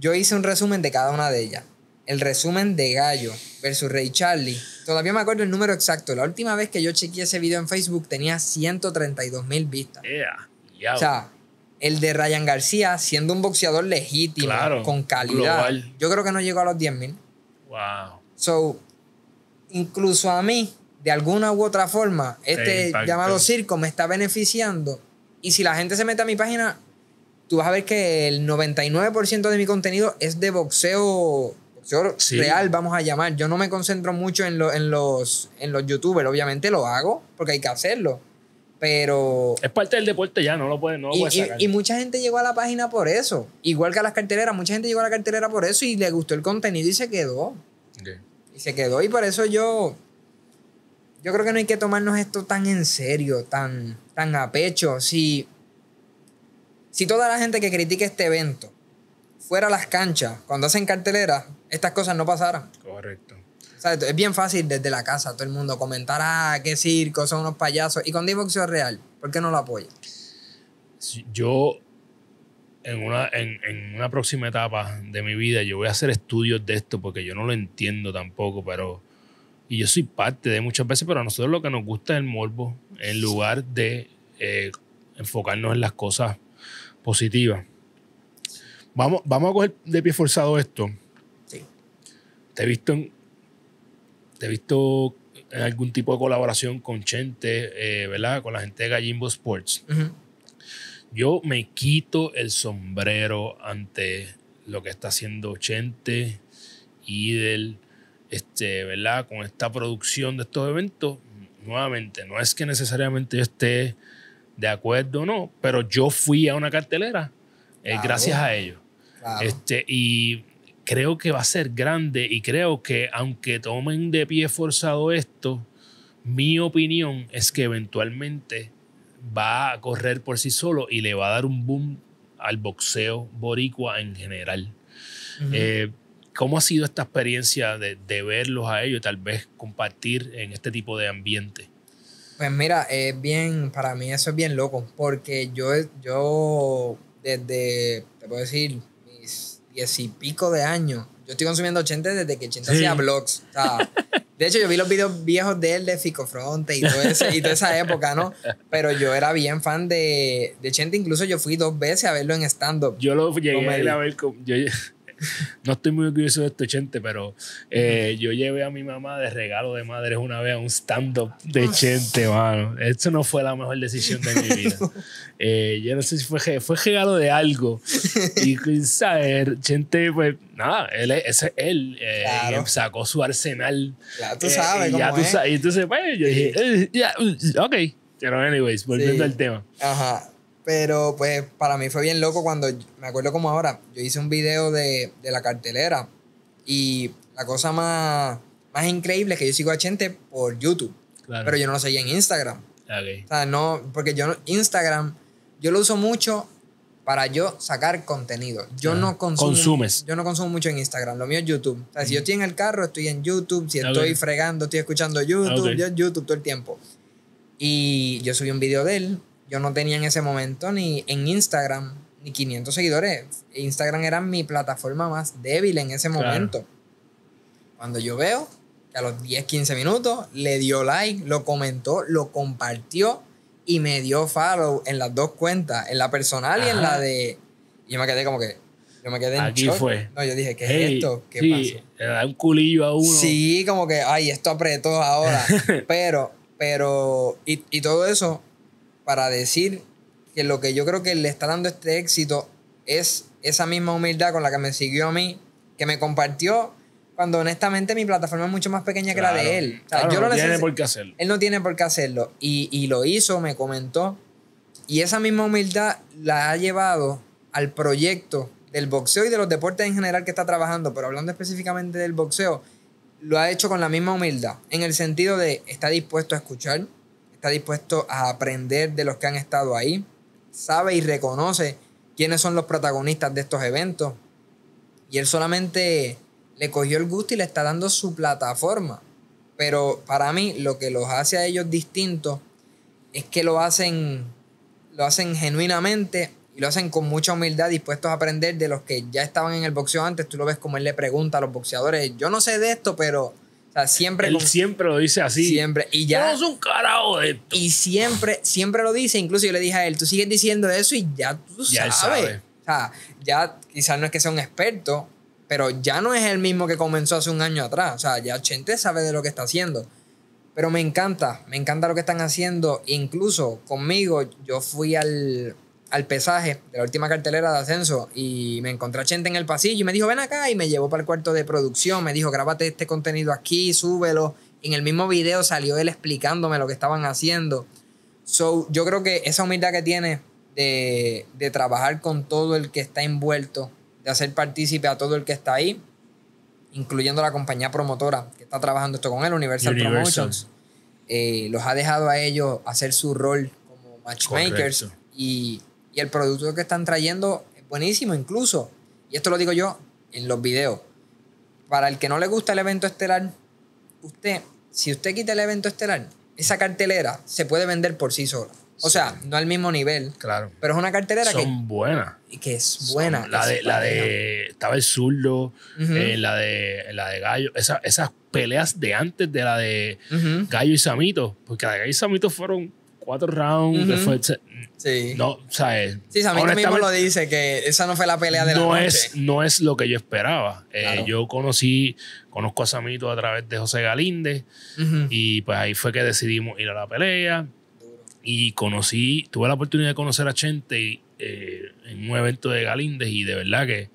Yo hice un resumen de cada una de ellas. El resumen de Gallo versus Ray Charlie. Todavía me acuerdo el número exacto. La última vez que yo chequeé ese video en Facebook tenía 132 mil vistas. O sea, el de Ryan García siendo un boxeador legítimo, con calidad. Yo creo que no llegó a los 10 mil. Wow. So, incluso a mí, de alguna u otra forma, este llamado circo me está beneficiando. Y si la gente se mete a mi página, tú vas a ver que el 99% de mi contenido es de boxeo, real, vamos a llamar. Yo no me concentro mucho en, los, en los youtubers, obviamente lo hago porque hay que hacerlo. Pero. Es parte del deporte ya, no lo puedes no y, sacar. Y, mucha gente llegó a la página por eso. Igual que a las carteleras, mucha gente llegó a la cartelera por eso y le gustó el contenido y se quedó. Y se quedó. Y por eso yo. Yo creo que no hay que tomarnos esto tan en serio, tan, tan a pecho. Si si toda la gente que critique este evento fuera a las canchas, cuando hacen carteleras, estas cosas no pasaran. Correcto. Es bien fácil desde la casa, todo el mundo comentar, ah, qué circo, son unos payasos. Y con Divoxio real, ¿por qué no lo apoya? Yo, en una, próxima etapa de mi vida, yo voy a hacer estudios de esto porque yo no lo entiendo tampoco, pero y yo soy parte de muchas veces, pero a nosotros lo que nos gusta es el morbo, en lugar de eh, enfocarnos en las cosas positiva. Vamos, vamos a coger de pie forzado esto. Sí. Te he visto en, visto algún tipo de colaboración con Chente, eh, ¿verdad? Con la gente de Gallimbo Sports. Yo me quito el sombrero ante lo que está haciendo Chente, del este, ¿verdad? Con esta producción de estos eventos. Nuevamente, no es que necesariamente yo esté de acuerdo o no, pero yo fui a una cartelera eh, gracias a ellos. Este, y creo que va a ser grande y creo que aunque tomen de pie forzado esto, mi opinión es que eventualmente va a correr por sí solo y le va a dar un boom al boxeo boricua en general. Eh, ¿Cómo ha sido esta experiencia de, de, verlos a ellos, tal vez compartir en este tipo de ambiente? Pues mira, es bien, para mí eso es bien loco, porque yo, yo desde, te puedo decir, mis diez y pico de años, yo estoy consumiendo 80 desde que Chente hacía vlogs, O sea, de hecho, yo vi los videos viejos de él, de Fico Fronte y, todo y toda esa época, ¿no? Pero yo era bien fan de, de Incluso yo fui dos veces a verlo en stand-up. Yo lo llegué a ver no estoy muy orgulloso de esto Chente, pero eh, yo llevé a mi mamá de regalo de madres una vez a un stand-up de ah. Chente, mano. Esto no fue la mejor decisión de mi vida. Eh, yo no sé si fue, fue regalo de algo. Y, pues, saber Chente, pues, nada, él, eh, sacó su arsenal. Ya tú sabes, cómo ya tú Sabes, y entonces, pues, yo dije, yeah, mm, ok. Pero, anyways, volviendo al tema. Ajá. Pero pues para mí fue bien loco cuando, me acuerdo como ahora, yo hice un video de, la cartelera y la cosa más, más increíble es que yo sigo a gente por YouTube, pero yo no lo seguía en Instagram. O sea, no, porque yo Instagram, yo lo uso mucho para yo sacar contenido. Yo ah, no consumo, consumes. Yo no consumo mucho en Instagram, lo mío es YouTube. O sea, si yo mm. estoy en el carro, estoy en YouTube, si ah, estoy fregando, estoy escuchando YouTube, ah, yo YouTube todo el tiempo. Y yo subí un video de él yo no tenía en ese momento ni en Instagram ni 500 seguidores. Instagram era mi plataforma más débil en ese momento. Cuando yo veo que a los 10, 15 minutos le dio like, lo comentó, lo compartió y me dio follow en las dos cuentas, en la personal y en la de... yo me quedé como que... Yo me quedé en Aquí fue. No, yo dije, ¿qué es esto? ¿Qué sí, Le da un culillo a uno. Sí, como que, ay, esto apretó ahora. pero, pero, y, y todo eso para decir que lo que yo creo que le está dando este éxito es esa misma humildad con la que me siguió a mí, que me compartió cuando honestamente mi plataforma es mucho más pequeña que la de él. no tiene por qué hacerlo. Él no tiene por qué hacerlo. Y, y, lo hizo, me comentó. Y esa misma humildad la ha llevado al proyecto del boxeo y de los deportes en general que está trabajando, pero hablando específicamente del boxeo, lo ha hecho con la misma humildad, en el sentido de está dispuesto a escuchar, dispuesto a aprender de los que han estado ahí, sabe y reconoce quiénes son los protagonistas de estos eventos. Y él solamente le cogió el gusto y le está dando su plataforma. Pero para mí lo que los hace a ellos distintos es que lo hacen, lo hacen genuinamente y lo hacen con mucha humildad, dispuestos a aprender de los que ya estaban en el boxeo antes. Tú lo ves como él le pregunta a los boxeadores, yo no sé de esto, pero siempre. siempre lo dice así. Siempre. Y ya. No un carajo esto. Y siempre, siempre lo dice. Incluso yo le dije a él, tú sigues diciendo eso y ya tú sabes. O sea, ya quizás no es que sea un experto, pero ya no es el mismo que comenzó hace un año atrás. O sea, ya Chente sabe de lo que está haciendo. Pero me encanta, me encanta lo que están haciendo. Incluso conmigo, yo fui al, al pesaje de la última cartelera de ascenso y me encontré a Chente en el pasillo y me dijo, ven acá y me llevó para el cuarto de producción, me dijo, grábate este contenido aquí, súbelo. En el mismo video salió él explicándome lo que estaban haciendo. So, yo creo que esa humildad que tiene de, trabajar con todo el que está envuelto, de hacer partícipe a todo el que está ahí, incluyendo la compañía promotora que está trabajando esto con él, Universal, Promotions, eh, los ha dejado a ellos hacer su rol como matchmakers y y el producto que están trayendo es buenísimo incluso. Y esto lo digo yo en los videos. Para el que no le gusta el evento estelar, usted, si usted quita el evento estelar, esa cartelera se puede vender por sí sola. O sea, no al mismo nivel. Claro. Pero es una cartelera que. Son buenas. Que es buena. la, de, la de. Estaba el zurdo, eh, la, de, la de Gallo. esas peleas de antes de la de Gallo y Samito. Porque la de Gallo y Samito fueron cuatro rounds. fue, sí. No, o sea, eh, sí, mismo lo dice, que esa no fue la pelea de no la noche. Es, no es lo que yo esperaba. Eh, yo conocí, conozco a Samito a través de José Galíndez y pues ahí fue que decidimos ir a la pelea. Y conocí, tuve la oportunidad de conocer a Chente eh, en un evento de Galíndez y de verdad que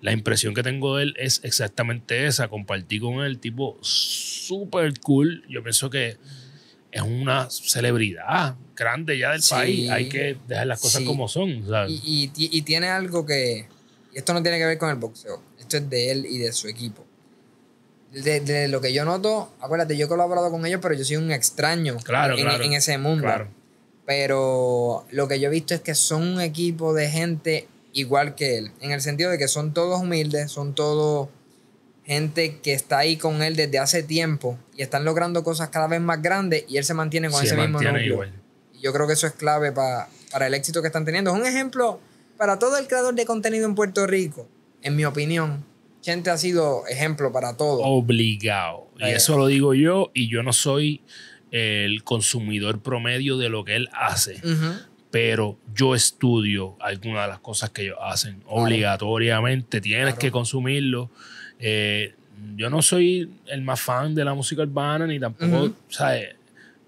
la impresión que tengo de él es exactamente esa. Compartí con él, tipo, súper cool. Yo pienso que es una celebridad grande ya del país. Hay que dejar las cosas como son. Y, tiene algo que. Esto no tiene que ver con el boxeo. Esto es de él y de su equipo. De, lo que yo noto, acuérdate, yo he colaborado con ellos, pero yo soy un extraño en, ese mundo. Pero lo que yo he visto es que son un equipo de gente igual que él, en el sentido de que son todos humildes, son todos gente que está ahí con él desde hace tiempo y están logrando cosas cada vez más grandes y él se mantiene con ese mismo núcleo. yo creo que eso es clave para el éxito que están teniendo. Es un ejemplo para todo el creador de contenido en Puerto Rico, en mi opinión. Gente ha sido ejemplo para todo. Obligado. Y eh. eso lo digo yo y yo no soy el consumidor promedio de lo que él hace. pero yo estudio algunas de las cosas que ellos hacen. Obligatoriamente tienes que consumirlo eh, yo no soy el más fan de la música urbana, ni tampoco, ¿sabes?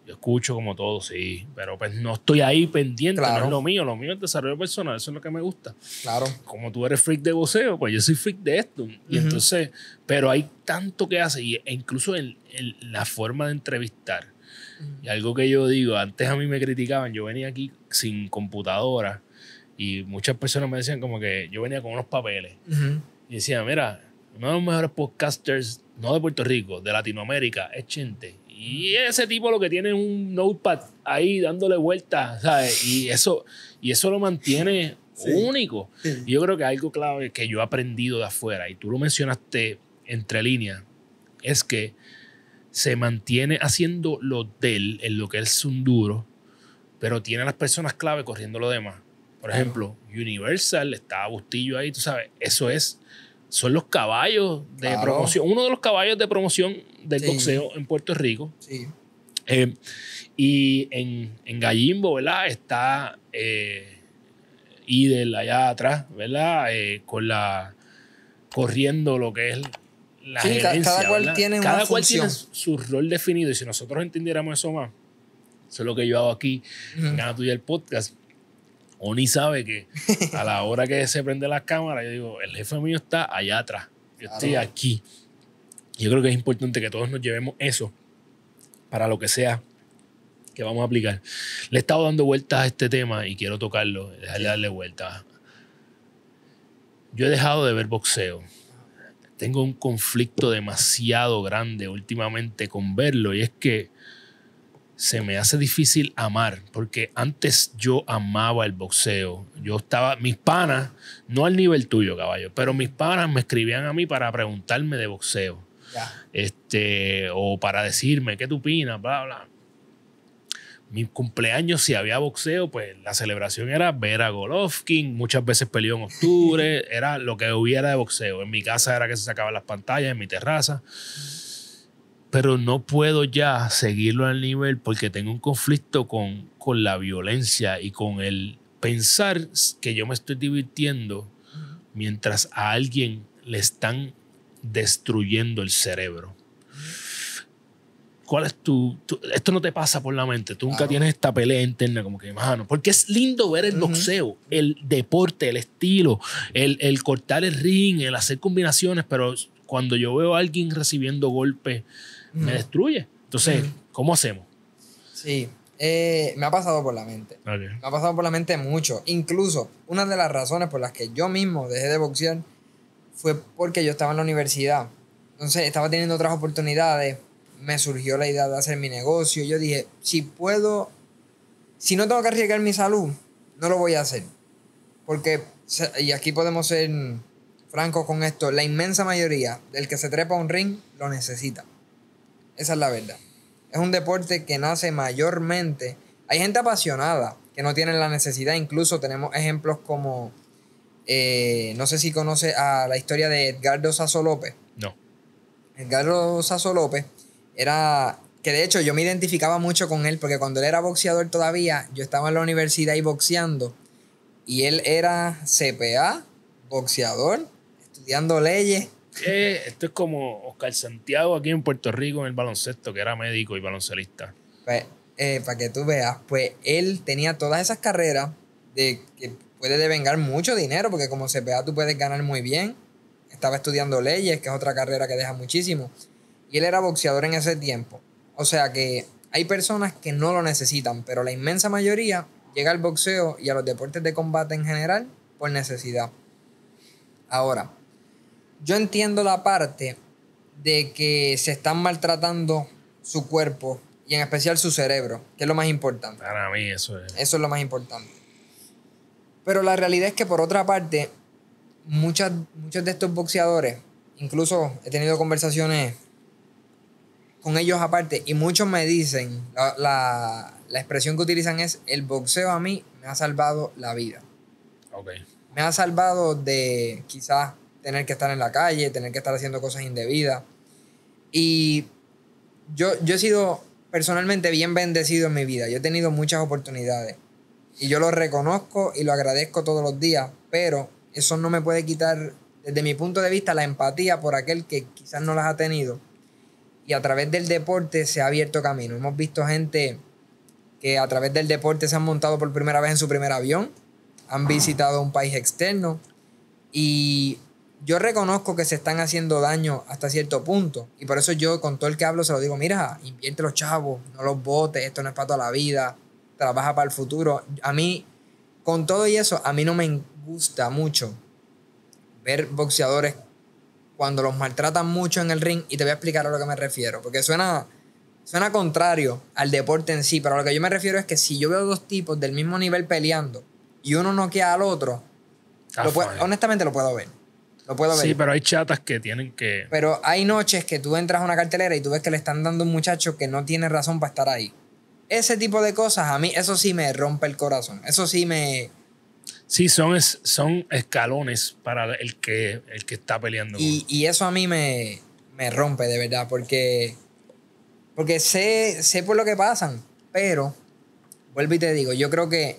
Yo escucho como todo, sí, pero pues no estoy ahí pendiente, no es lo mío, lo mío es desarrollo personal, eso es lo que me gusta. Claro. Como tú eres freak de voceo, pues yo soy freak de esto. Y entonces, pero hay tanto que hace, e incluso en, la forma de entrevistar. Y algo que yo digo, antes a mí me criticaban, yo venía aquí sin computadora y muchas personas me decían como que yo venía con unos papeles. Y decía, mira, uno de los mejores podcasters, no de Puerto Rico, de Latinoamérica, es Chente. Y ese tipo lo que tiene es un notepad ahí dándole vueltas, ¿sabes? Y eso, y eso lo mantiene único. yo creo que algo clave que yo he aprendido de afuera, y tú lo mencionaste entre líneas, es que se mantiene haciendo lo de en lo que es un duro, pero tiene las personas clave corriendo lo demás. Por ejemplo, Universal, está Bustillo ahí, tú sabes, eso es son los caballos de promoción, uno de los caballos de promoción del boxeo en Puerto Rico. Eh, y en, Gallimbo, ¿verdad? Está eh, Idel allá atrás, ¿verdad? Eh, con la corriendo lo que es la cada cual tiene su rol definido y si nosotros entendiéramos eso más eso es lo que yo hago aquí en Tuya el podcast Oni sabe que a la hora que se prende la cámara, yo digo, el jefe mío está allá atrás, yo estoy aquí. Yo creo que es importante que todos nos llevemos eso para lo que sea que vamos a aplicar. Le he estado dando vueltas a este tema y quiero tocarlo, dejarle darle vueltas. Yo he dejado de ver boxeo. Tengo un conflicto demasiado grande últimamente con verlo y es que se me hace difícil amar, porque antes yo amaba el boxeo. Yo estaba, mis panas, no al nivel tuyo, caballo, pero mis panas me escribían a mí para preguntarme de boxeo. Este, o para decirme, ¿qué tú opinas? Bla, bla. Mi cumpleaños, si había boxeo, pues la celebración era ver a Golovkin. Muchas veces peleó en octubre. era lo que hubiera de boxeo. En mi casa era que se sacaban las pantallas, en mi terraza pero no puedo ya seguirlo al nivel porque tengo un conflicto con, con la violencia y con el pensar que yo me estoy divirtiendo mientras a alguien le están destruyendo el cerebro. ¿Cuál es tu, Esto no te pasa por la mente. Tú nunca tienes esta pelea interna como que, mano, porque es lindo ver el boxeo, el deporte, el estilo, el, el, cortar el ring, el hacer combinaciones, pero cuando yo veo a alguien recibiendo golpes me destruye. Entonces, ¿cómo hacemos? Sí, eh, me ha pasado por la mente. Me ha pasado por la mente mucho. Incluso una de las razones por las que yo mismo dejé de boxear fue porque yo estaba en la universidad. Entonces estaba teniendo otras oportunidades. Me surgió la idea de hacer mi negocio. Yo dije, si puedo, si no tengo que arriesgar mi salud, no lo voy a hacer. Porque, y aquí podemos ser francos con esto, la inmensa mayoría del que se trepa a un ring lo necesita. Esa es la verdad. Es un deporte que nace mayormente. Hay gente apasionada que no tiene la necesidad. Incluso tenemos ejemplos como, eh, no sé si conoce a la historia de Edgardo Sasso López. No. Edgardo Sasso López era, que de hecho yo me identificaba mucho con él porque cuando él era boxeador todavía, yo estaba en la universidad y boxeando. Y él era CPA, boxeador, estudiando leyes esto es como Oscar Santiago aquí en Puerto Rico en el baloncesto, que era médico y baloncelista. Pues, eh, para que tú veas, pues él tenía todas esas carreras de que puede devengar mucho dinero, porque como se vea tú puedes ganar muy bien. Estaba estudiando leyes, que es otra carrera que deja muchísimo. Y él era boxeador en ese tiempo. O sea que hay personas que no lo necesitan, pero la inmensa mayoría llega al boxeo y a los deportes de combate en general por necesidad. Ahora, yo entiendo la parte de que se están maltratando su cuerpo y en especial su cerebro, que es lo más importante. Para mí eso es. Eso es lo más importante. Pero la realidad es que por otra parte, muchos de estos boxeadores, incluso he tenido conversaciones con ellos aparte, y muchos me dicen, la, expresión que utilizan es, el boxeo a mí me ha salvado la vida. okay Me ha salvado de quizás tener que estar en la calle, tener que estar haciendo cosas indebidas. Y yo, yo he sido personalmente bien bendecido en mi vida. Yo he tenido muchas oportunidades. Y yo lo reconozco y lo agradezco todos los días. Pero eso no me puede quitar, desde mi punto de vista, la empatía por aquel que quizás no las ha tenido. Y a través del deporte se ha abierto camino. Hemos visto gente que a través del deporte se han montado por primera vez en su primer avión, han visitado un país externo y yo reconozco que se están haciendo daño hasta cierto punto. Y por eso yo con todo el que hablo se lo digo, mira, invierte los chavos, no los botes, esto no es para toda la vida, trabaja para el futuro. A mí, con todo y eso, a mí no me gusta mucho ver boxeadores cuando los maltratan mucho en el ring y te voy a explicar a lo que me refiero, porque suena, suena contrario al deporte en sí, pero a lo que yo me refiero es que si yo veo dos tipos del mismo nivel peleando y uno no queda al otro, honestamente lo puedo ver. Sí, pero hay chatas que tienen que. Pero hay noches que tú entras a una cartelera y tú ves que le están dando un muchacho que no tiene razón para estar ahí. Ese tipo de cosas, a mí, eso sí me rompe el corazón. Eso sí me. Sí, son, son escalones para el que, el que está peleando. Y, eso a mí me, rompe, de verdad, porque, porque sé, sé por lo que pasan, pero, vuelvo y te digo, yo creo que,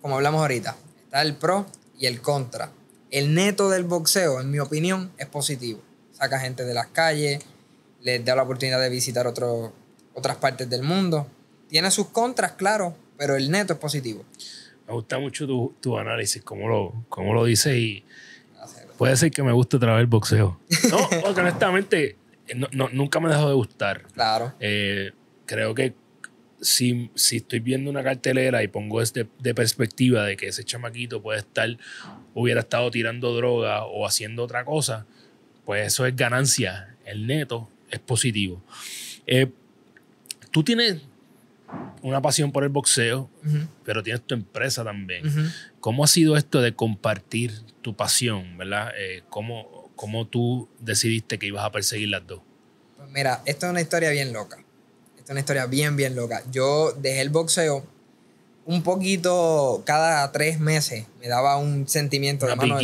como hablamos ahorita, está el pro y el contra. El neto del boxeo, en mi opinión, es positivo. Saca gente de las calles, les da la oportunidad de visitar otras partes del mundo. Tiene sus contras, claro, pero el neto es positivo. Me gusta mucho tu, análisis, como lo, lo dices, y puede ser que me guste traer el boxeo. No, porque honestamente nunca me dejó de gustar. Claro. Eh, creo que si, estoy viendo una cartelera y pongo este, de perspectiva de que ese chamaquito puede estar, hubiera estado tirando droga o haciendo otra cosa, pues eso es ganancia. El neto es positivo. Eh, tú tienes una pasión por el boxeo, pero tienes tu empresa también. ¿Cómo ha sido esto de compartir tu pasión, verdad? Eh, ¿cómo, ¿Cómo tú decidiste que ibas a perseguir las dos? Pues mira, esto es una historia bien loca es una historia bien, bien loca. Yo dejé el boxeo un poquito cada tres meses. Me daba un sentimiento de, mano,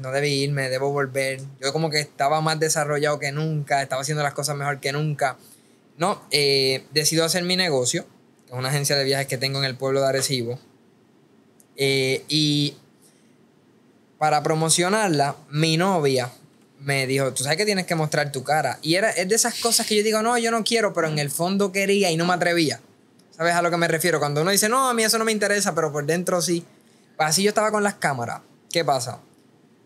no debí irme, debo volver. Yo como que estaba más desarrollado que nunca, estaba haciendo las cosas mejor que nunca. No, eh, decido hacer mi negocio, que es una agencia de viajes que tengo en el pueblo de Arecibo. Eh, y para promocionarla, mi novia me dijo, tú sabes que tienes que mostrar tu cara. Y era, es de esas cosas que yo digo, no, yo no quiero, pero en el fondo quería y no me atrevía. ¿Sabes a lo que me refiero? Cuando uno dice, no, a mí eso no me interesa, pero por dentro sí. así yo estaba con las cámaras. ¿Qué pasa?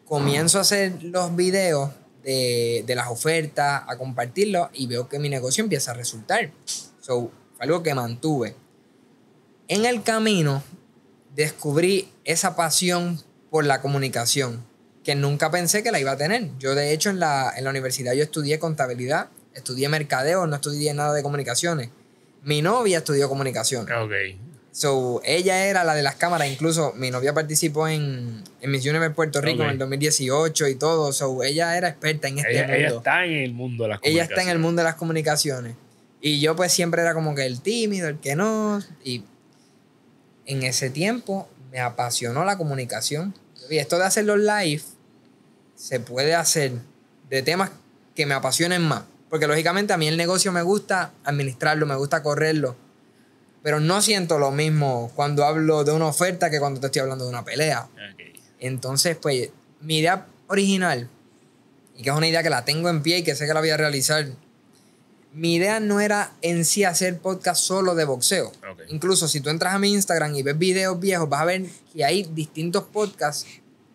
Comienzo a hacer los videos de, de las ofertas, a compartirlos y veo que mi negocio empieza a resultar. So, fue algo que mantuve. En el camino descubrí esa pasión por la comunicación que nunca pensé que la iba a tener. Yo, de hecho, en la, en universidad yo estudié contabilidad, estudié mercadeo, no estudié nada de comunicaciones. Mi novia estudió comunicaciones. Ah, ok. So, ella era la de las cámaras, incluso mi novia participó en, en Miss Universe Puerto Rico en el 2018 y todo. So, ella era experta en este mundo. Ella está en el mundo de las comunicaciones. Ella está en el mundo de las comunicaciones. Y yo, pues, siempre era como que el tímido, el que no. Y en ese tiempo me apasionó la comunicación y esto de hacer los live se puede hacer de temas que me apasionen más. Porque lógicamente a mí el negocio me gusta administrarlo, me gusta correrlo. Pero no siento lo mismo cuando hablo de una oferta que cuando te estoy hablando de una pelea. Entonces, pues, mi idea original, y que es una idea que la tengo en pie y que sé que la voy a realizar mi idea no era en sí hacer podcast solo de boxeo. Incluso si tú entras a mi Instagram y ves videos viejos, vas a ver que hay distintos podcasts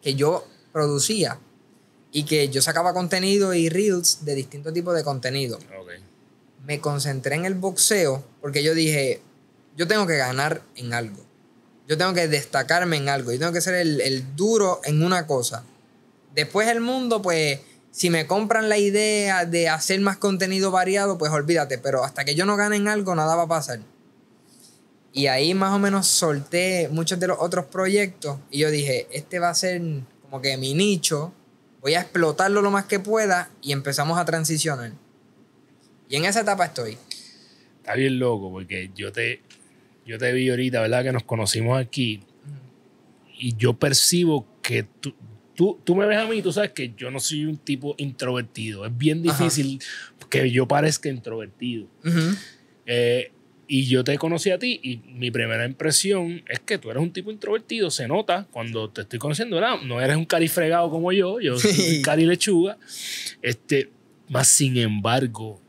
que yo producía y que yo sacaba contenido y reels de distintos tipos de contenido. Me concentré en el boxeo porque yo dije, yo tengo que ganar en algo. Yo tengo que destacarme en algo. Yo tengo que ser el, el duro en una cosa. Después el mundo, pues si me compran la idea de hacer más contenido variado, pues olvídate, pero hasta que yo no gane en algo, nada va a pasar. Y ahí más o menos solté muchos de los otros proyectos y yo dije, este va a ser como que mi nicho, voy a explotarlo lo más que pueda y empezamos a transicionar. Y en esa etapa estoy. Está bien loco porque yo te, yo te vi ahorita, ¿verdad? Que nos conocimos aquí y yo percibo que tú, Tú, me ves a mí tú sabes que yo no soy un tipo introvertido. Es bien difícil que yo parezca introvertido. Eh, y yo te conocí a ti y mi primera impresión es que tú eres un tipo introvertido. Se nota cuando te estoy conociendo. No, no eres un cari fregado como yo. Yo soy un cari lechuga. Este, más sin embargo,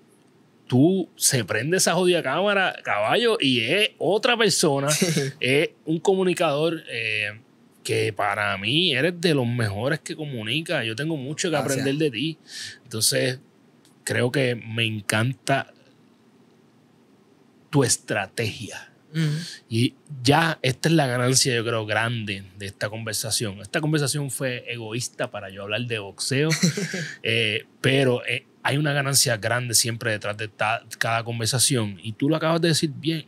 tú se prende esa jodida cámara, caballo, y es otra persona, es un comunicador, eh, que para mí eres de los mejores que comunica. Yo tengo mucho que aprender de ti. Entonces, creo que me encanta tu estrategia. Y ya esta es la ganancia, yo creo, grande de esta conversación. Esta conversación fue egoísta para yo hablar de boxeo, eh, pero eh, hay una ganancia grande siempre detrás de cada conversación. Y tú lo acabas de decir bien.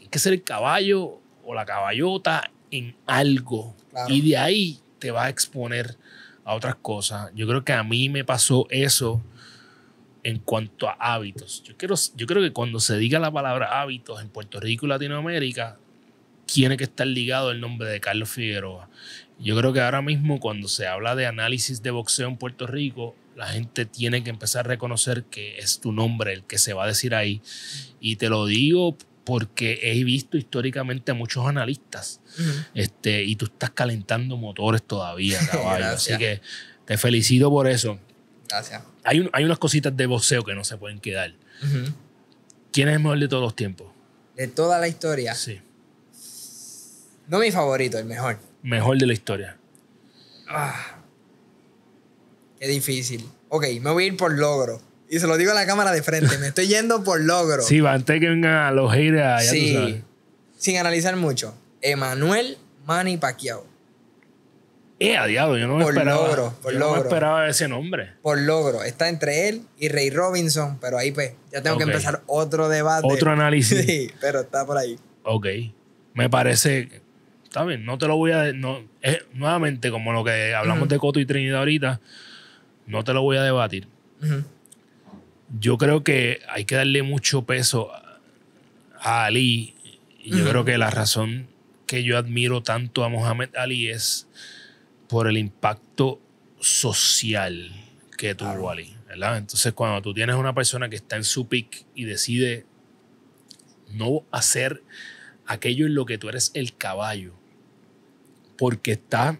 Hay que ser el caballo o la caballota en algo y de ahí te va a exponer a otras cosas. Yo creo que a mí me pasó eso en cuanto a hábitos. Yo, quiero, yo creo que cuando se diga la palabra hábitos en Puerto Rico y Latinoamérica, tiene que estar ligado el nombre de Carlos Figueroa. Yo creo que ahora mismo cuando se habla de análisis de boxeo en Puerto Rico, la gente tiene que empezar a reconocer que es tu nombre el que se va a decir ahí. Y te lo digo porque he visto históricamente a muchos analistas este, y tú estás calentando motores todavía, caballo. Así que te felicito por eso. Gracias. Hay, unas cositas de voceo que no se pueden quedar. ¿Quién es el mejor de todos los tiempos? De toda la historia. Sí. No mi favorito, el mejor. Mejor de la historia. Ah. qué difícil. Ok, me voy a ir por logro. Y se lo digo a la cámara de frente. Me estoy yendo por logro. Sí, antes que vengan los haters allá, ah, sí. Sin analizar mucho. Emanuel Mani Pacquiao. Eh, a yo no me por Logro, por yo No esperaba ese nombre. Por logro. Está entre él y Ray Robinson, pero ahí pues ya tengo que empezar otro debate. Otro análisis. Sí, pero está por ahí. Ok. Me parece. Está bien, no te lo voy a. No, eh, nuevamente, como lo que hablamos de Coto y Trinidad ahorita, no te lo voy a debatir. Ajá yo creo que hay que darle mucho peso a Ali. Y yo creo que la razón que yo admiro tanto a Mohamed Ali es por el impacto social que tuvo Ali. Entonces, cuando tú tienes una persona que está en su pick y decide no hacer aquello en lo que tú eres el caballo, porque está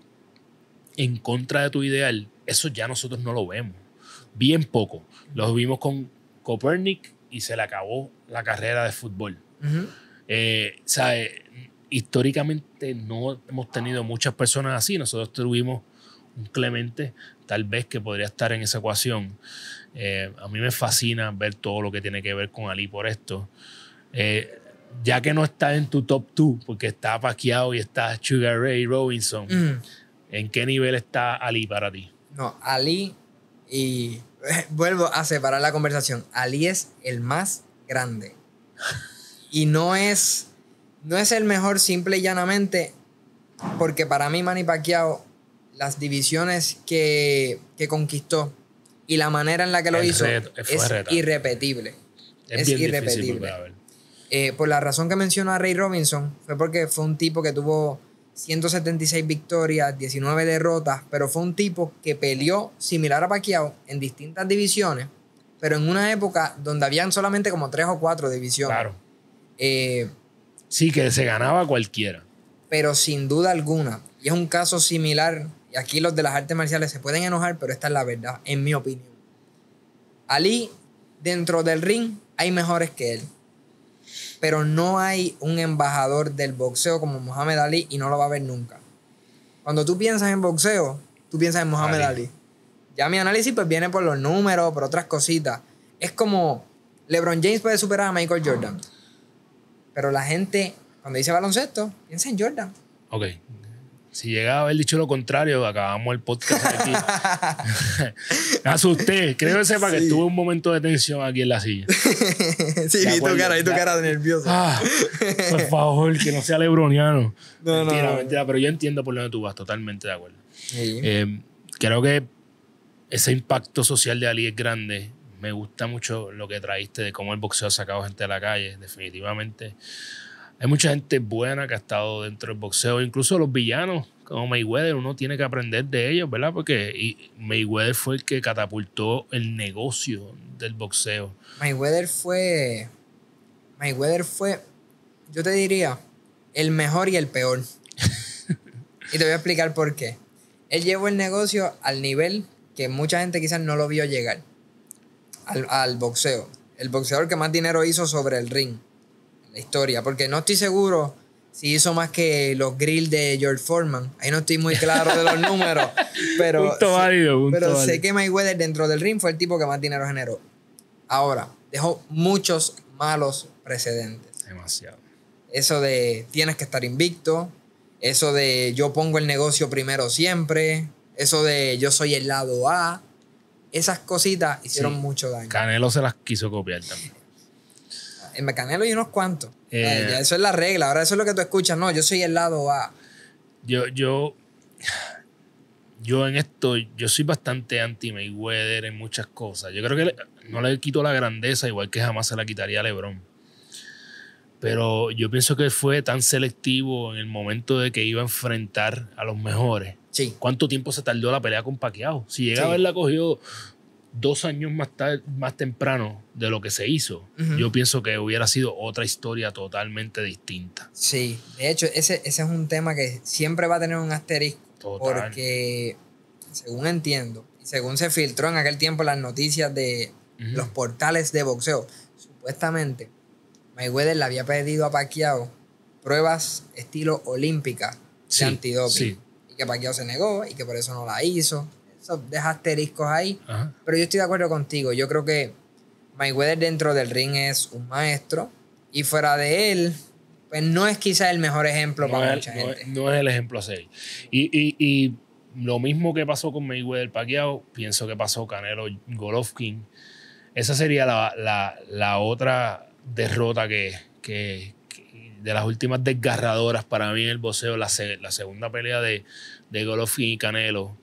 en contra de tu ideal, eso ya nosotros no lo vemos bien poco. Los vimos con Copernic y se le acabó la carrera de fútbol. Eh, históricamente no hemos tenido muchas personas así. Nosotros tuvimos un Clemente, tal vez que podría estar en esa ecuación. Eh, a mí me fascina ver todo lo que tiene que ver con Ali por esto. Eh, ya que no está en tu top 2, porque está Paquiao y está Sugar Ray Robinson, ¿en qué nivel está Ali para ti? No, Ali y eh, vuelvo a separar la conversación. Ali es el más grande. Y no es, no es el mejor simple y llanamente, porque para mí Manny Pacquiao, las divisiones que, que conquistó y la manera en la que lo hizo es irrepetible. Es, irrepetible. Eh, por la razón que mencionó a Ray Robinson, fue porque fue un tipo que tuvo 176 victorias, 19 derrotas, pero fue un tipo que peleó similar a Pacquiao en distintas divisiones, pero en una época donde habían solamente como tres o cuatro divisiones. Claro. Eh, sí, que se ganaba cualquiera. Pero sin duda alguna, y es un caso similar, y aquí los de las artes marciales se pueden enojar, pero esta es la verdad, en mi opinión. Ali, dentro del ring, hay mejores que él pero no hay un embajador del boxeo como Mohamed Ali y no lo va a haber nunca. Cuando tú piensas en boxeo, tú piensas en Mohamed Ali. Ya mi análisis pues viene por los números, por otras cositas. Es como LeBron James puede superar a Michael Jordan. Pero la gente, cuando dice baloncesto, piensa en Jordan. Ok. Si llegaba a haber dicho lo contrario, acabamos el podcast Me asusté. Creo que sepa que tuve un momento de tensión aquí en la silla. sí, vi tu cara, vi tu cara de ah, por favor, que no sea lebroniano. No, mentira, no, mentira. Pero yo entiendo por dónde tú vas, totalmente de acuerdo. Eh, creo que ese impacto social de Ali es grande. Me gusta mucho lo que traíste de cómo el boxeo ha sacado gente a la calle, definitivamente hay mucha gente buena que ha estado dentro del boxeo, incluso los villanos como Mayweather, uno tiene que aprender de ellos, ¿verdad? Porque Mayweather fue el que catapultó el negocio del boxeo. Mayweather fue, Mayweather fue, yo te diría, el mejor y el peor. y te voy a explicar por qué. Él llevó el negocio al nivel que mucha gente quizás no lo vio llegar, al, al boxeo. El boxeador que más dinero hizo sobre el ring la historia, porque no estoy seguro si hizo más que los grills de George Foreman. Ahí no estoy muy claro de los números, pero, válido, pero sé que Mayweather dentro del ring fue el tipo que más dinero generó. Ahora, dejó muchos malos precedentes. Demasiado. Eso de tienes que estar invicto, eso de yo pongo el negocio primero siempre, eso de yo soy el lado A, esas cositas hicieron mucho daño. Canelo se las quiso copiar también en Mecanelo y unos cuantos. Eh. eso es la regla. Ahora eso es lo que tú escuchas. No, yo soy el lado A. Yo, yo, yo en esto, yo soy bastante anti-Mayweather en muchas cosas. Yo creo que no le quito la grandeza, igual que jamás se la quitaría a LeBron. Pero yo pienso que fue tan selectivo en el momento de que iba a enfrentar a los mejores. Sí. ¿Cuánto tiempo se tardó la pelea con Pacquiao? Si llega a haberla cogido dos años más, más temprano de lo que se hizo, yo pienso que hubiera sido otra historia totalmente distinta. Sí, de hecho, ese, es un tema que siempre va a tener un asterisco. Porque, según entiendo, y según se filtró en aquel tiempo las noticias de los portales de boxeo, supuestamente Mayweather le había pedido a Pacquiao pruebas estilo olímpica de Y que Pacquiao se negó y que por eso no la hizo so, deja ahí. Pero yo estoy de acuerdo contigo. Yo creo que Mayweather dentro del ring es un maestro. Y fuera de él, pues no es quizá el mejor ejemplo para mucha no gente. Es, no es el ejemplo a Y, y, y, lo mismo que pasó con Mayweather Pacquiao, pienso que pasó Canelo Golovkin. Esa sería la, la, la otra derrota que, que, de las últimas desgarradoras para mí en el boxeo, la, la segunda pelea de, de Golovkin y Canelo.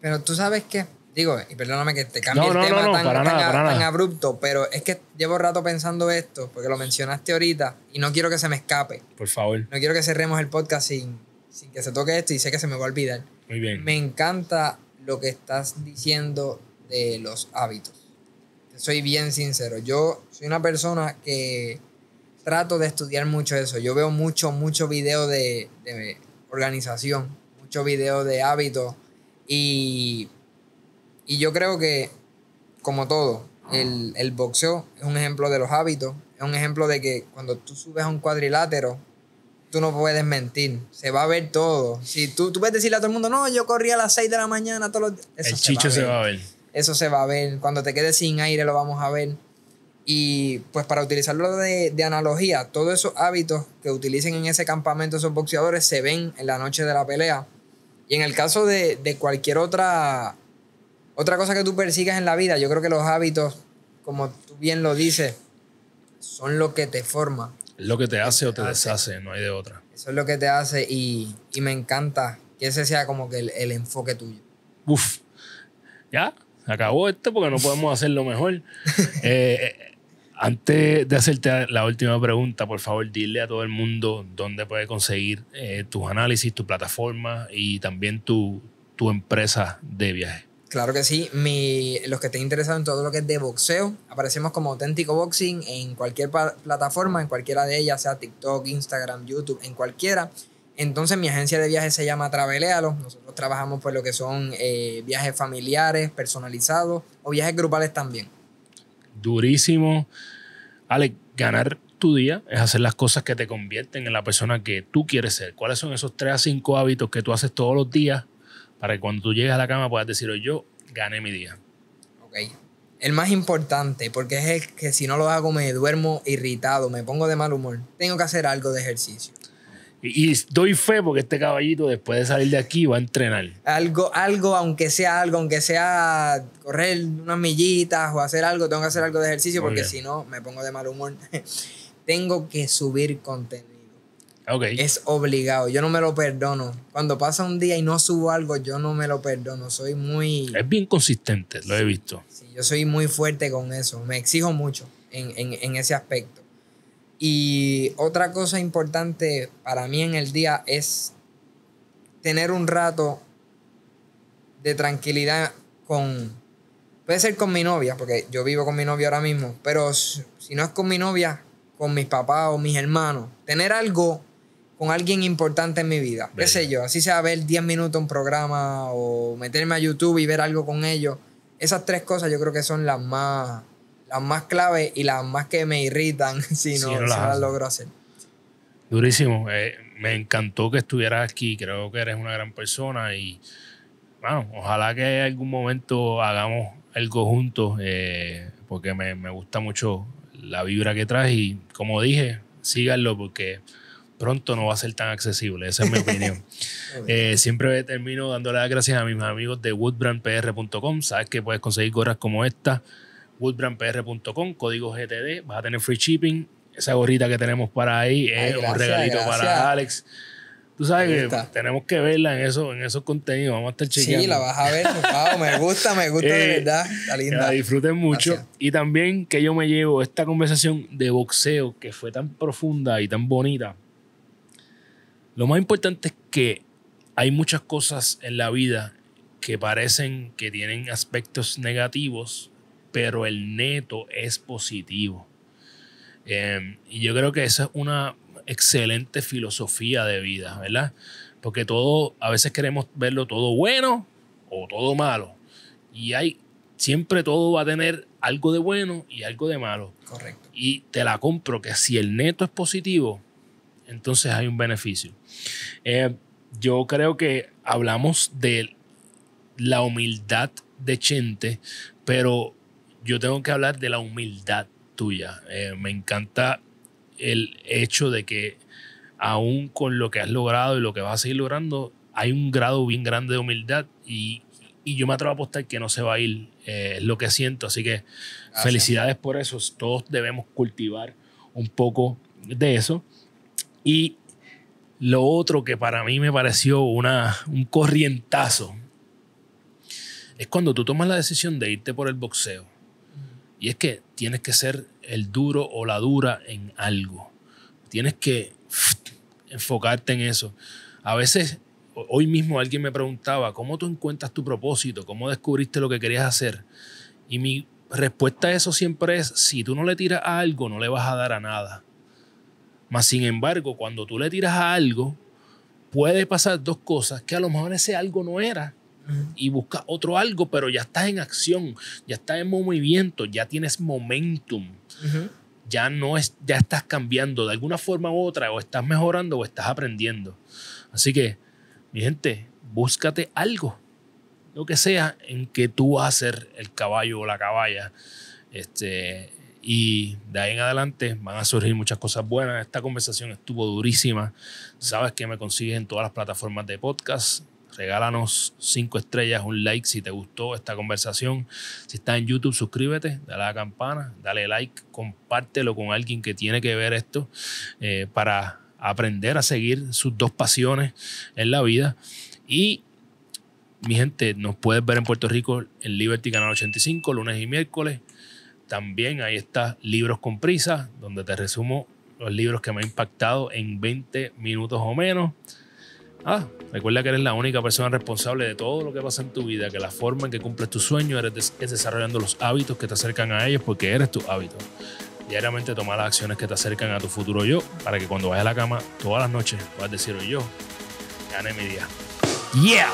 Pero tú sabes que, digo, y perdóname que te cambie el tema tan, abrupto, pero es que llevo rato pensando esto, porque lo mencionaste ahorita, y no quiero que se me escape. Por favor. No quiero que cerremos el podcast sin, sin que se toque esto y sé que se me va a olvidar. Muy bien. Me encanta lo que estás diciendo de los hábitos. soy bien sincero. Yo soy una persona que trato de estudiar mucho eso. Yo veo mucho, mucho video de, de organización video videos de hábitos y, y yo creo que, como todo, el, boxeo es un ejemplo de los hábitos, es un ejemplo de que cuando tú subes a un cuadrilátero, tú no puedes mentir. Se va a ver todo. Si tú, tú puedes decirle a todo el mundo, no, yo corrí a las 6 de la mañana todos Eso se va se va a ver. Eso se va a ver. Cuando te quedes sin aire lo vamos a ver. Y pues para utilizarlo de, de analogía, todos esos hábitos que utilicen en ese campamento esos boxeadores se ven en la noche de la pelea. Y en el caso de, de, cualquier otra, otra cosa que tú persigas en la vida, yo creo que los hábitos, como tú bien lo dices, son lo que te forma. Lo que te hace o te, deshace, no hay de otra. Eso es lo que te hace y, y me encanta que ese sea como que el, enfoque tuyo. Uf, ya, acabó este porque no podemos hacerlo mejor. Eh, eh, antes de hacerte la última pregunta, por favor, dile a todo el mundo dónde puede conseguir eh, tus análisis, tu plataforma y también tu, tu empresa de viaje. Claro que sí. los que estén interesados en todo lo que es de boxeo, aparecemos como Auténtico Boxing en cualquier plataforma, en cualquiera de ellas, sea TikTok, Instagram, YouTube, en cualquiera. Entonces mi agencia de viajes se llama Travelealo. Nosotros trabajamos por lo que son eh, viajes familiares, personalizados o viajes grupales también durísimo. ale ganar tu día es hacer las cosas que te convierten en la persona que tú quieres ser. ¿Cuáles son esos tres a cinco hábitos que tú haces todos los días para que cuando tú llegues a la cama puedas decir, hoy yo gané mi día? Ok. El más importante, porque es el que si no lo hago me duermo irritado, me pongo de mal humor. Tengo que hacer algo de ejercicio. Y, doy fe porque este caballito después de salir de aquí va a entrenar. Algo, algo, aunque sea algo, aunque sea correr unas millitas o hacer algo, tengo que hacer algo de ejercicio porque si no me pongo de mal humor. tengo que subir contenido. Es obligado. Yo no me lo perdono. Cuando pasa un día y no subo algo, yo no me lo perdono. Soy muy. Es bien consistente, lo he visto. Sí, yo soy muy fuerte con eso. Me exijo mucho en ese aspecto. Y otra cosa importante para mí en el día es tener un rato de tranquilidad con... Puede ser con mi novia, porque yo vivo con mi novia ahora mismo, pero si no es con mi novia, con mis papás o mis hermanos. Tener algo con alguien importante en mi vida. Qué sé yo, así sea ver 10 minutos un programa o meterme a YouTube y ver algo con ellos. Esas tres cosas yo creo que son las más las más clave y las más que me irritan si no, las, logro hacer. Durísimo. Eh, me encantó que estuvieras aquí. Creo que eres una gran persona y bueno, ojalá que en algún momento hagamos algo juntos eh, porque me, gusta mucho la vibra que traes y como dije, síganlo porque pronto no va a ser tan accesible. Esa es mi opinión. Eh, siempre termino dándole las gracias a mis amigos de woodbrandpr.com. Sabes que puedes conseguir gorras como esta woodbrandpr.com, código GTD, vas a tener free shipping. Esa gorrita que tenemos para ahí es un regalito para Alex. Tú sabes que tenemos que verla en, eso, en esos contenidos. Vamos a estar chequeando. Sí, la vas a ver. me gusta, me gusta de eh, verdad. Está linda. La disfruten mucho. Y también que yo me llevo esta conversación de boxeo que fue tan profunda y tan bonita. Lo más importante es que hay muchas cosas en la vida que parecen que tienen aspectos negativos pero el neto es positivo. Em, y yo creo que esa es una excelente filosofía de vida, ¿verdad? Porque todo, a veces queremos verlo todo bueno o todo malo. Y hay, siempre todo va a tener algo de bueno y algo de malo. Correcto. Y te la compro que si el neto es positivo, entonces hay un beneficio. Em, yo creo que hablamos de la humildad de gente, pero yo tengo que hablar de la humildad tuya. Eh, me encanta el hecho de que aún con lo que has logrado y lo que vas a seguir logrando, hay un grado bien grande de humildad y, yo me atrevo a apostar que no se va a ir, eh, es lo que siento. Así que felicidades por eso. Todos debemos cultivar un poco de eso. Y lo otro que para mí me pareció una, un corrientazo es cuando tú tomas la decisión de irte por el boxeo y es que tienes que ser el duro o la dura en algo. Tienes que enfocarte en eso. A veces, hoy mismo alguien me preguntaba, ¿cómo tú encuentras tu propósito? ¿Cómo descubriste lo que querías hacer? Y mi respuesta a eso siempre es, si tú no le tiras a algo, no le vas a dar a nada. Mas, sin embargo, cuando tú le tiras a algo, puede pasar dos cosas, que a lo mejor ese algo no era y busca otro algo, pero ya estás en acción, ya estás en movimiento, ya tienes momentum. Ya no es, ya estás cambiando de alguna forma u otra, o estás mejorando o estás aprendiendo. Así que, mi gente, búscate algo, lo que sea, en que tú vas a ser el caballo o la caballa. Este, y de ahí en adelante van a surgir muchas cosas buenas. Esta conversación estuvo durísima. Sabes que me consigues en todas las plataformas de podcast regálanos cinco estrellas, un like si te gustó esta conversación. Si estás en YouTube, suscríbete, dale a la campana, dale like, compártelo con alguien que tiene que ver esto eh, para aprender a seguir sus dos pasiones en la vida. Y mi gente, nos puedes ver en Puerto Rico en Liberty Canal 85, lunes y miércoles. También ahí está Libros con Prisa, donde te resumo los libros que me han impactado en 20 minutos o menos. Ah, recuerda que eres la única persona responsable de todo lo que pasa en tu vida, que la forma en que cumples tus sueños es desarrollando los hábitos que te acercan a ellos porque eres tu hábito. Diariamente toma las acciones que te acercan a tu futuro yo para que cuando vayas a la cama todas las noches puedas decir hoy yo gane mi día. Yeah.